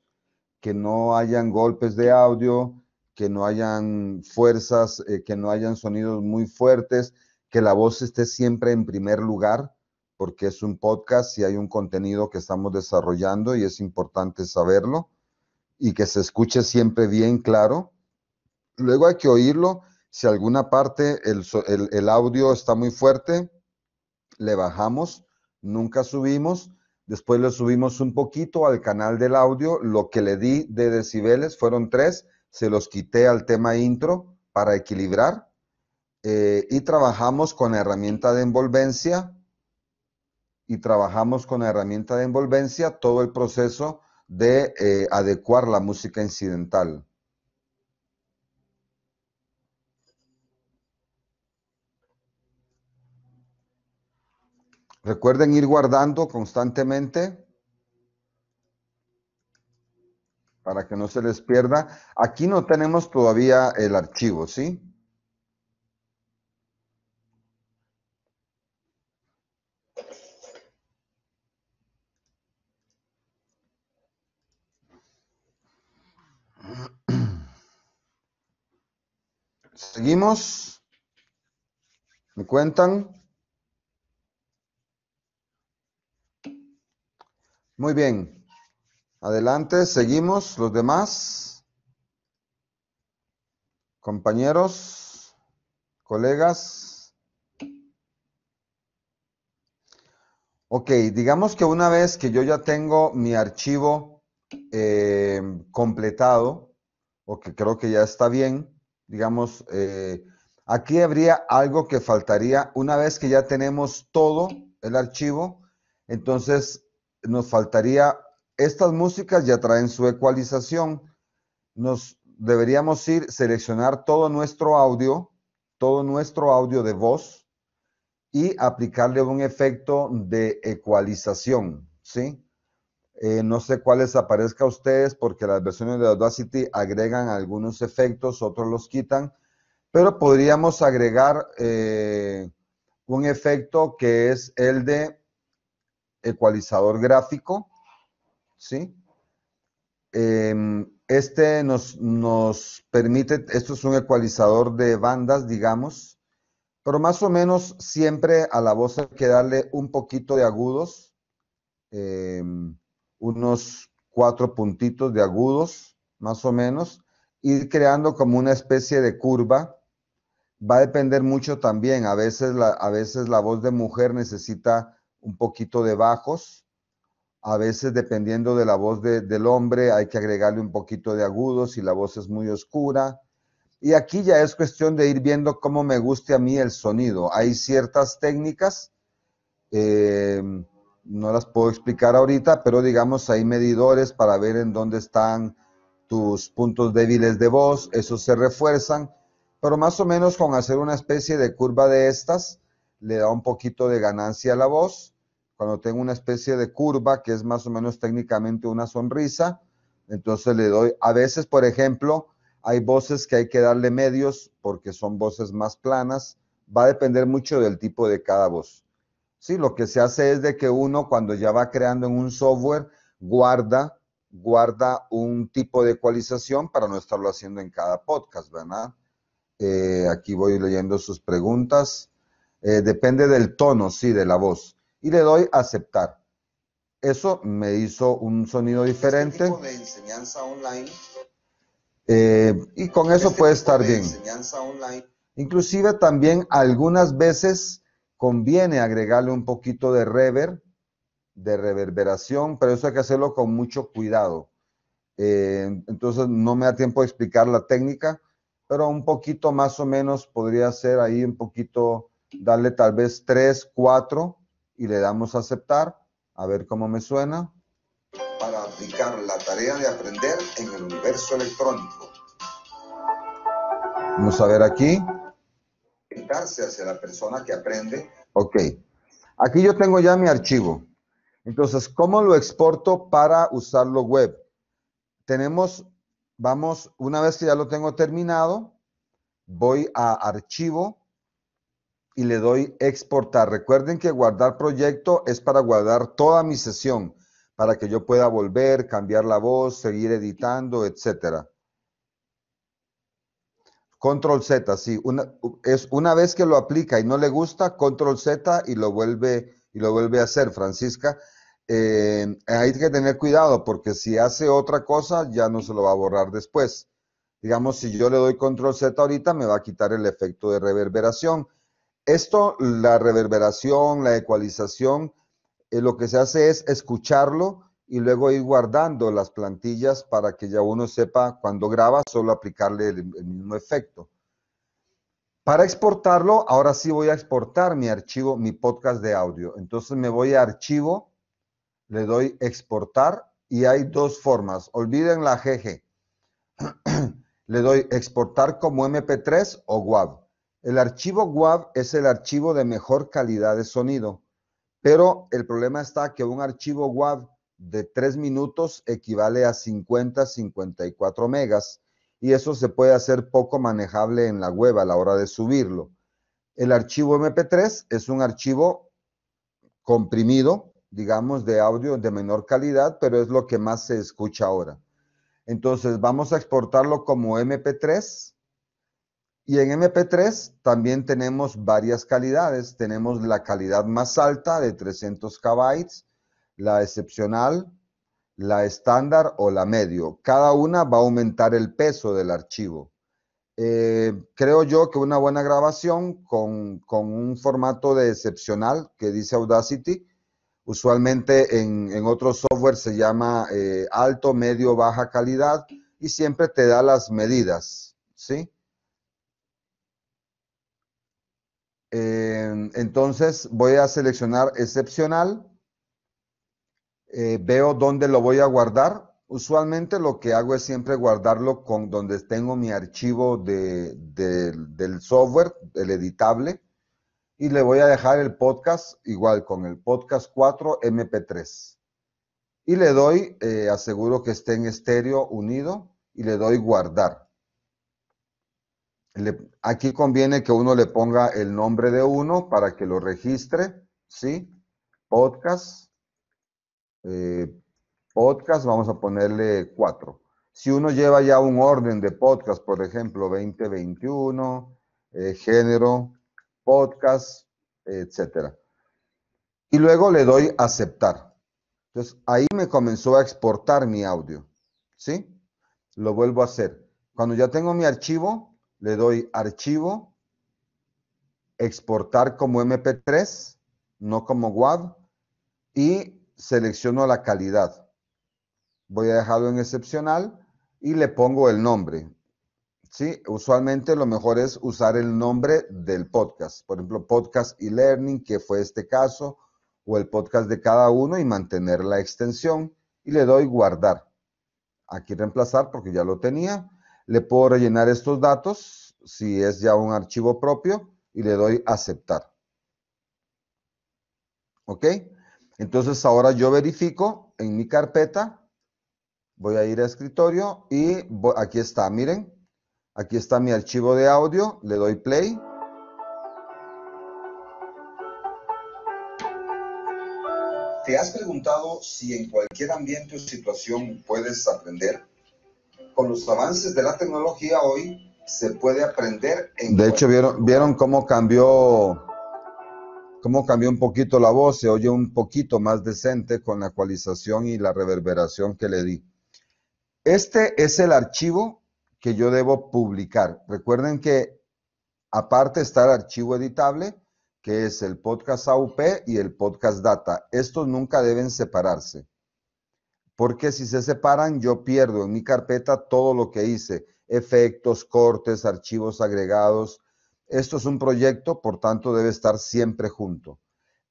que no hayan golpes de audio, que no hayan fuerzas, eh, que no hayan sonidos muy fuertes, que la voz esté siempre en primer lugar porque es un podcast y hay un contenido que estamos desarrollando y es importante saberlo y que se escuche siempre bien claro. Luego hay que oírlo. Si alguna parte el, audio está muy fuerte, le bajamos, nunca subimos. Después le subimos un poquito al canal del audio. Lo que le di de decibeles fueron tres. Se los quité al tema intro para equilibrar. Eh, y trabajamos con la herramienta de envolvencia y trabajamos con la herramienta de envolvencia todo el proceso de eh, adecuar la música incidental. Recuerden ir guardando constantemente para que no se les pierda. Aquí no tenemos todavía el archivo, ¿sí? ¿Seguimos? ¿Me cuentan? Muy bien. Adelante, seguimos los demás. Compañeros, colegas. Ok, digamos que una vez que yo ya tengo mi archivo eh, completado, o que creo que ya está bien, digamos, eh, aquí habría algo que faltaría una vez que ya tenemos todo el archivo, entonces nos faltaría, estas músicas ya traen su ecualización, nos deberíamos ir, seleccionar todo nuestro audio, todo nuestro audio de voz y aplicarle un efecto de ecualización, ¿sí? Eh, no sé cuáles aparezca a ustedes porque las versiones de Audacity agregan algunos efectos, otros los quitan, pero podríamos agregar eh, un efecto que es el de ecualizador gráfico, ¿sí? Em, este nos, nos permite, esto es un ecualizador de bandas, digamos, pero más o menos siempre a la voz hay que darle un poquito de agudos. Em, unos cuatro puntitos de agudos, más o menos, ir creando como una especie de curva. Va a depender mucho también, a veces la, a veces la voz de mujer necesita un poquito de bajos, a veces dependiendo de la voz del hombre hay que agregarle un poquito de agudos si la voz es muy oscura. Y aquí ya es cuestión de ir viendo cómo me guste a mí el sonido. Hay ciertas técnicas. Eh, no las puedo explicar ahorita, pero digamos hay medidores para ver en dónde están tus puntos débiles de voz, esos se refuerzan, pero más o menos con hacer una especie de curva de estas, le da un poquito de ganancia a la voz. Cuando tengo una especie de curva, que es más o menos técnicamente una sonrisa, entonces le doy, a veces, por ejemplo, hay voces que hay que darle medios porque son voces más planas, va a depender mucho del tipo de cada voz. Sí, lo que se hace es de que uno cuando ya va creando en un software guarda guarda un tipo de ecualización para no estarlo haciendo en cada podcast, ¿verdad? Eh, aquí voy leyendo sus preguntas. Eh, depende del tono, sí, de la voz. Y le doy aceptar. Eso me hizo un sonido ¿Este diferente. enseñanza online. Eh, y con ¿Este eso puede estar bien. Inclusive también algunas veces Conviene agregarle un poquito de reverb, de reverberación, pero eso hay que hacerlo con mucho cuidado. Eh, entonces no me da tiempo de explicar la técnica, pero un poquito más o menos podría ser ahí un poquito, darle tal vez 3, 4 y le damos a aceptar, a ver cómo me suena. Para aplicar la tarea de aprender en el universo electrónico. Vamos a ver aquí hacia la persona que aprende. Ok. Aquí yo tengo ya mi archivo. Entonces, ¿cómo lo exporto para usarlo web? Tenemos, vamos, una vez que ya lo tengo terminado, voy a archivo y le doy exportar. Recuerden que guardar proyecto es para guardar toda mi sesión, para que yo pueda volver, cambiar la voz, seguir editando, etcétera. Control Z, sí. Una, es una vez que lo aplica y no le gusta, Control Z y lo vuelve, y lo vuelve a hacer, Francisca. Eh, hay que tener cuidado porque si hace otra cosa ya no se lo va a borrar después. Digamos, si yo le doy control Z ahorita me va a quitar el efecto de reverberación. Esto, la reverberación, la ecualización, eh, lo que se hace es escucharlo y luego ir guardando las plantillas para que ya uno sepa cuando graba solo aplicarle el, mismo efecto. Para exportarlo, ahora sí voy a exportar mi archivo, mi podcast de audio. Entonces me voy a archivo, le doy exportar y hay dos formas. Olviden la GG. le doy exportar como MP3 o WAV. El archivo WAV es el archivo de mejor calidad de sonido, pero el problema está que un archivo WAV de 3 minutos equivale a 50, 54 megas y eso se puede hacer poco manejable en la web a la hora de subirlo. El archivo MP3 es un archivo comprimido, digamos, de audio de menor calidad, pero es lo que más se escucha ahora. Entonces vamos a exportarlo como MP3 y en MP3 también tenemos varias calidades. Tenemos la calidad más alta de 300 KB la excepcional, la estándar o la medio. Cada una va a aumentar el peso del archivo. Eh, creo yo que una buena grabación con, un formato de excepcional que dice Audacity, usualmente en, en otro software se llama eh, alto, medio, baja calidad y siempre te da las medidas, ¿sí? Eh, entonces voy a seleccionar excepcional eh, veo dónde lo voy a guardar. Usualmente lo que hago es siempre guardarlo con donde tengo mi archivo de, del software, el editable, y le voy a dejar el podcast igual con el podcast 4 MP3. Y le doy, eh, aseguro que esté en estéreo unido, y le doy guardar. aquí conviene que uno le ponga el nombre de uno para que lo registre, ¿sí? Podcast eh, podcast, vamos a ponerle cuatro. Si uno lleva ya un orden de podcast, por ejemplo, 2021, eh, género, podcast, etcétera. Y luego le doy aceptar. Entonces ahí me comenzó a exportar mi audio. ¿Sí? Lo vuelvo a hacer. Cuando ya tengo mi archivo, le doy archivo, exportar como MP3, no como WAV, y selecciono la calidad. Voy a dejarlo en excepcional y le pongo el nombre. ¿Sí? Usualmente lo mejor es usar el nombre del podcast. Por ejemplo, podcast y learning, que fue este caso, o el podcast de cada uno y mantener la extensión. Y le doy guardar. Aquí reemplazar porque ya lo tenía. Le puedo rellenar estos datos si es ya un archivo propio y le doy aceptar. ¿Ok? Entonces ahora yo verifico en mi carpeta, voy a ir a escritorio y aquí está, miren, aquí está mi archivo de audio, le doy play. ¿Te has preguntado si en cualquier ambiente o situación puedes aprender? Con los avances de la tecnología hoy se puede aprender en... De hecho, vieron, vieron cómo cambió cómo cambió un poquito la voz, se oye un poquito más decente con la actualización y la reverberación que le di. Este es el archivo que yo debo publicar. Recuerden que aparte está el archivo editable, que es el podcast AUP y el podcast data. Estos nunca deben separarse, porque si se separan yo pierdo en mi carpeta todo lo que hice, efectos, cortes, archivos agregados, esto es un proyecto, por tanto debe estar siempre junto.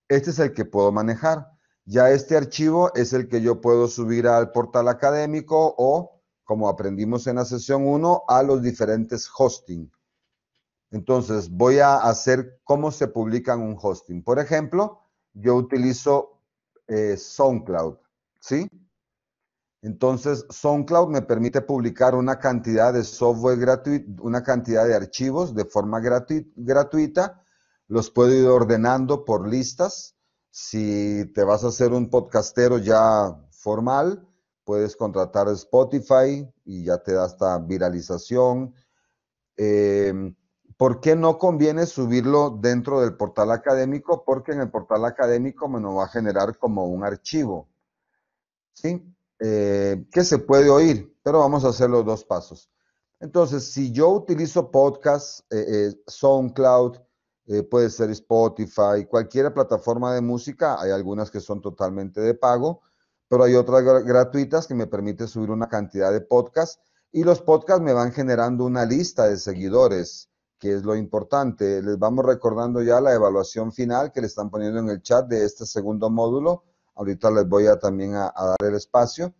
Este es el que puedo manejar. Ya este archivo es el que yo puedo subir al portal académico o, como aprendimos en la sesión 1, a los diferentes hosting. Entonces, voy a hacer cómo se publican un hosting. Por ejemplo, yo utilizo eh, SoundCloud, ¿sí? Entonces, SoundCloud me permite publicar una cantidad de software gratuito, una cantidad de archivos de forma gratuita. Los puedo ir ordenando por listas. Si te vas a hacer un podcastero ya formal, puedes contratar Spotify y ya te da esta viralización. Em, ¿Por qué no conviene subirlo dentro del portal académico? Porque en el portal académico me lo va a generar como un archivo. ¿Sí? Eh, que se puede oír, pero vamos a hacer los dos pasos. Entonces, si yo utilizo podcast, eh, eh, SoundCloud, puede ser Spotify, cualquier plataforma de música, hay algunas que son totalmente de pago, pero hay otras gratuitas que me permiten subir una cantidad de podcasts y los podcasts me van generando una lista de seguidores, que es lo importante. Les vamos recordando ya la evaluación final que le están poniendo en el chat de este segundo módulo Ahorita les voy a también a, dar el espacio.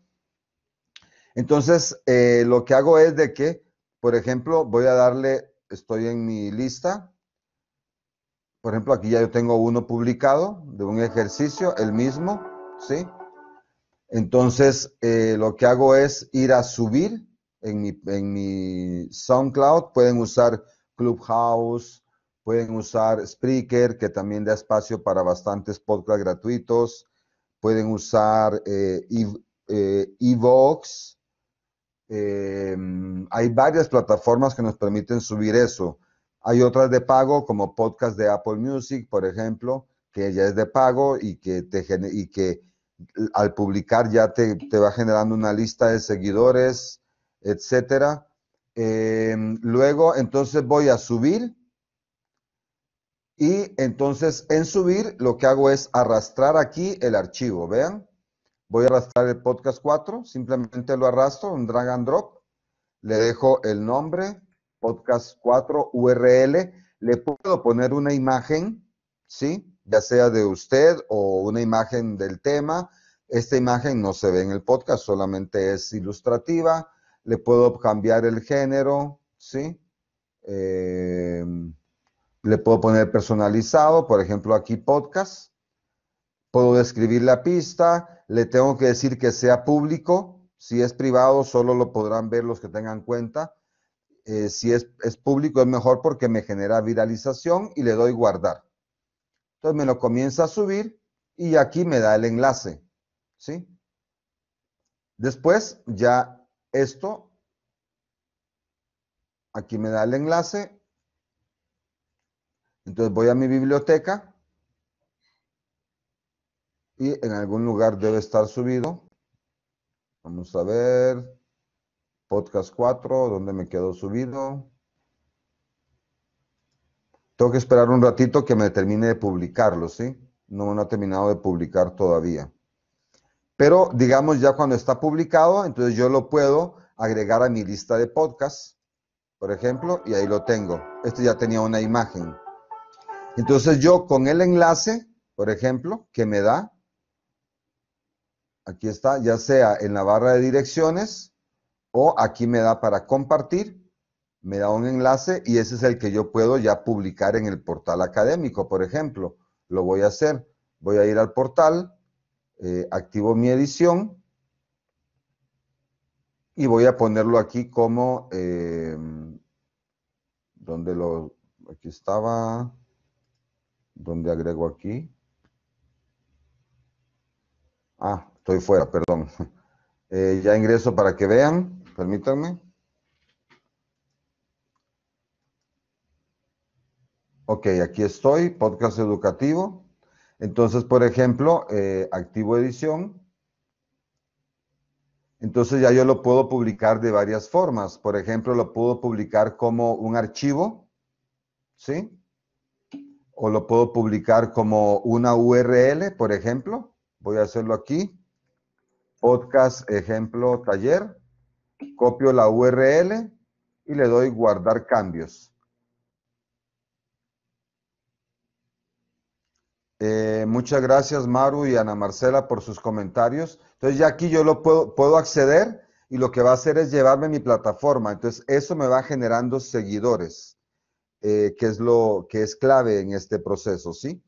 Entonces, eh, lo que hago es de que, por ejemplo, voy a darle, estoy en mi lista. Por ejemplo, aquí ya yo tengo uno publicado de un ejercicio, el mismo, ¿sí? Entonces, eh, lo que hago es ir a subir en mi, en mi SoundCloud. Pueden usar Clubhouse, pueden usar Spreaker, que también da espacio para bastantes podcasts gratuitos pueden usar eh, Evox. Eh, em, hay varias plataformas que nos permiten subir eso. Hay otras de pago, como podcast de Apple Music, por ejemplo, que ya es de pago y que, te, y que al publicar ya te, va generando una lista de seguidores, etcétera. Em, luego, entonces voy a subir y entonces en subir lo que hago es arrastrar aquí el archivo, vean. Voy a arrastrar el podcast 4, simplemente lo arrastro, un drag and drop. Le dejo el nombre, podcast 4 URL. Le puedo poner una imagen, ¿sí? Ya sea de usted o una imagen del tema. Esta imagen no se ve en el podcast, solamente es ilustrativa. Le puedo cambiar el género, ¿sí? Eh, le puedo poner personalizado, por ejemplo, aquí podcast. Puedo describir la pista, le tengo que decir que sea público. Si es privado, solo lo podrán ver los que tengan cuenta. Eh, si es, es público, es mejor porque me genera viralización y le doy guardar. Entonces me lo comienza a subir y aquí me da el enlace. ¿Sí? Después ya esto, aquí me da el enlace entonces voy a mi biblioteca y en algún lugar debe estar subido. Vamos a ver, podcast 4, ¿dónde me quedó subido? Tengo que esperar un ratito que me termine de publicarlo, ¿sí? No, no ha terminado de publicar todavía. Pero digamos ya cuando está publicado, entonces yo lo puedo agregar a mi lista de podcast por ejemplo, y ahí lo tengo. Este ya tenía una imagen. Entonces yo con el enlace, por ejemplo, que me da, aquí está, ya sea en la barra de direcciones o aquí me da para compartir, me da un enlace y ese es el que yo puedo ya publicar en el portal académico, por ejemplo. Lo voy a hacer. Voy a ir al portal, eh, activo mi edición y voy a ponerlo aquí como, eh, donde lo, aquí estaba, ¿Dónde agrego aquí? Ah, estoy fuera, perdón. Eh, ya ingreso para que vean, permítanme. Ok, aquí estoy, podcast educativo. Entonces, por ejemplo, eh, activo edición. Entonces ya yo lo puedo publicar de varias formas. Por ejemplo, lo puedo publicar como un archivo, ¿sí? o lo puedo publicar como una URL, por ejemplo. Voy a hacerlo aquí. Podcast, ejemplo, taller. Copio la URL y le doy guardar cambios. Eh, muchas gracias Maru y Ana Marcela por sus comentarios. Entonces ya aquí yo lo puedo, puedo acceder y lo que va a hacer es llevarme mi plataforma. Entonces eso me va generando seguidores eh, es lo que es clave en este proceso, ¿sí?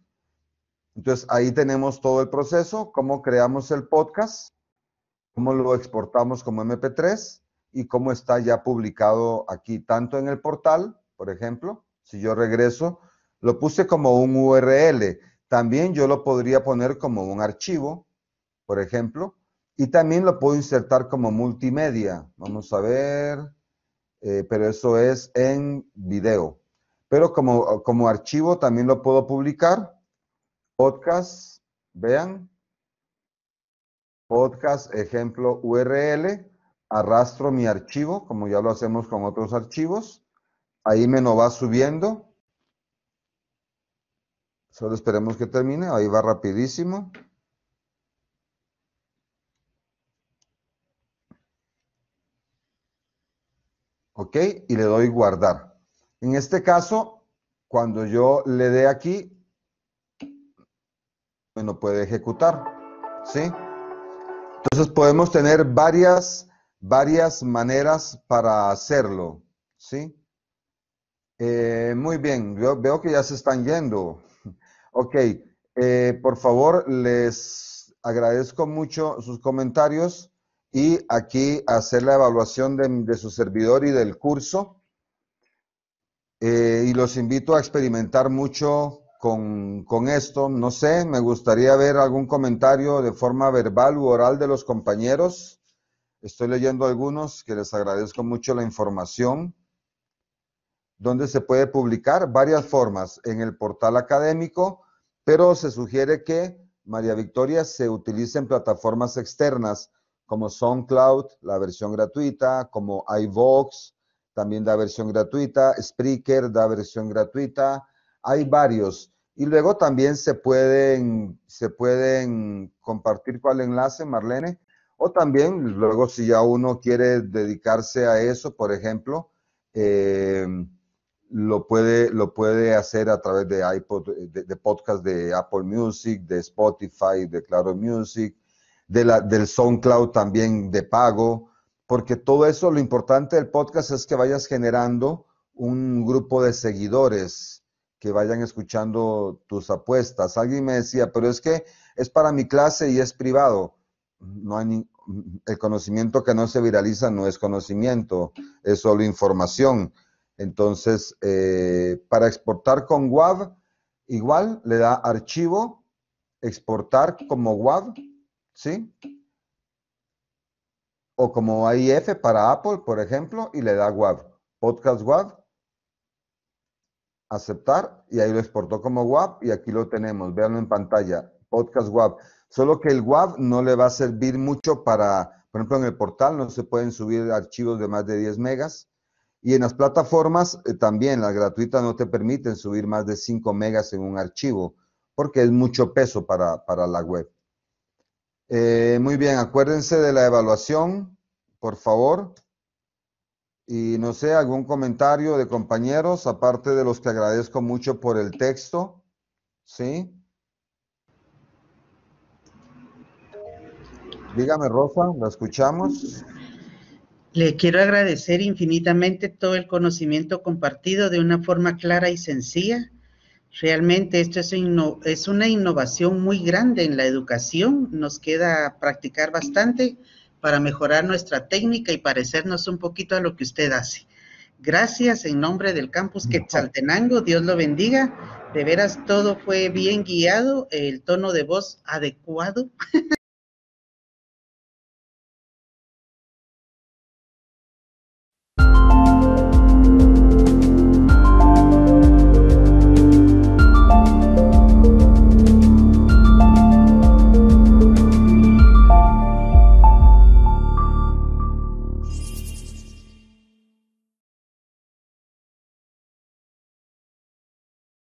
Entonces ahí tenemos todo el proceso, cómo creamos el podcast, cómo lo exportamos como MP3 y cómo está ya publicado aquí, tanto en el portal, por ejemplo, si yo regreso, lo puse como un URL, también yo lo podría poner como un archivo, por ejemplo, y también lo puedo insertar como multimedia. Vamos a ver, eh, pero eso es en video pero como, como archivo también lo puedo publicar. Podcast, vean. Podcast, ejemplo URL. Arrastro mi archivo, como ya lo hacemos con otros archivos. Ahí me lo va subiendo. Solo esperemos que termine. Ahí va rapidísimo. ¿Ok? Y le doy guardar. En este caso, cuando yo le dé aquí, bueno, puede ejecutar, ¿sí? Entonces podemos tener varias, varias maneras para hacerlo, ¿sí? Eh, muy bien, yo veo que ya se están yendo. Ok, eh, por favor, les agradezco mucho sus comentarios y aquí hacer la evaluación de su servidor y del curso. Eh, y los invito a experimentar mucho con, con, esto. No sé, me gustaría ver algún comentario de forma verbal u oral de los compañeros. Estoy leyendo algunos que les agradezco mucho la información. ¿Dónde se puede publicar? Varias formas. En el portal académico, pero se sugiere que María Victoria se utilice en plataformas externas como SoundCloud, la versión gratuita, como iVox, también da versión gratuita, Spreaker da versión gratuita, hay varios. Y luego también se pueden, se pueden compartir enlace, Marlene, o también luego si ya uno quiere dedicarse a eso, por ejemplo, eh, lo, puede, lo puede hacer a través de, iPod, de, podcast de Apple Music, de Spotify, de Claro Music, del SoundCloud también de pago porque todo eso, lo importante del podcast es que vayas generando un grupo de seguidores que vayan escuchando tus apuestas. Alguien me decía, pero es que es para mi clase y es privado. No hay el conocimiento que no se viraliza no es conocimiento, es solo información. Entonces, eh, para exportar con WAV, igual le da archivo, exportar como WAV, ¿sí? o como AIF para Apple, por ejemplo, y le da WAV, podcast WAV, aceptar, y ahí lo exportó como WAV, y aquí lo tenemos, véanlo en pantalla, podcast WAV. Solo que el WAV no le va a servir mucho para, por ejemplo, en el portal no se pueden subir archivos de más de 10 megas, y en las plataformas eh, también, las gratuitas no te permiten subir más de 5 megas en un archivo, porque es mucho peso para, para la web. Eh, muy bien, acuérdense de la evaluación, por favor. Y no sé, algún comentario de compañeros, aparte de los que agradezco mucho por el texto. ¿Sí? Dígame, Rosa, la escuchamos. Le quiero agradecer infinitamente todo el conocimiento compartido de una forma clara y sencilla Realmente esto es, es, una innovación muy grande en la educación. Nos queda practicar bastante para mejorar nuestra técnica y parecernos un poquito a lo que usted hace. Gracias en nombre del campus Quetzaltenango. Dios lo bendiga. De veras, todo fue bien guiado, el tono de voz adecuado.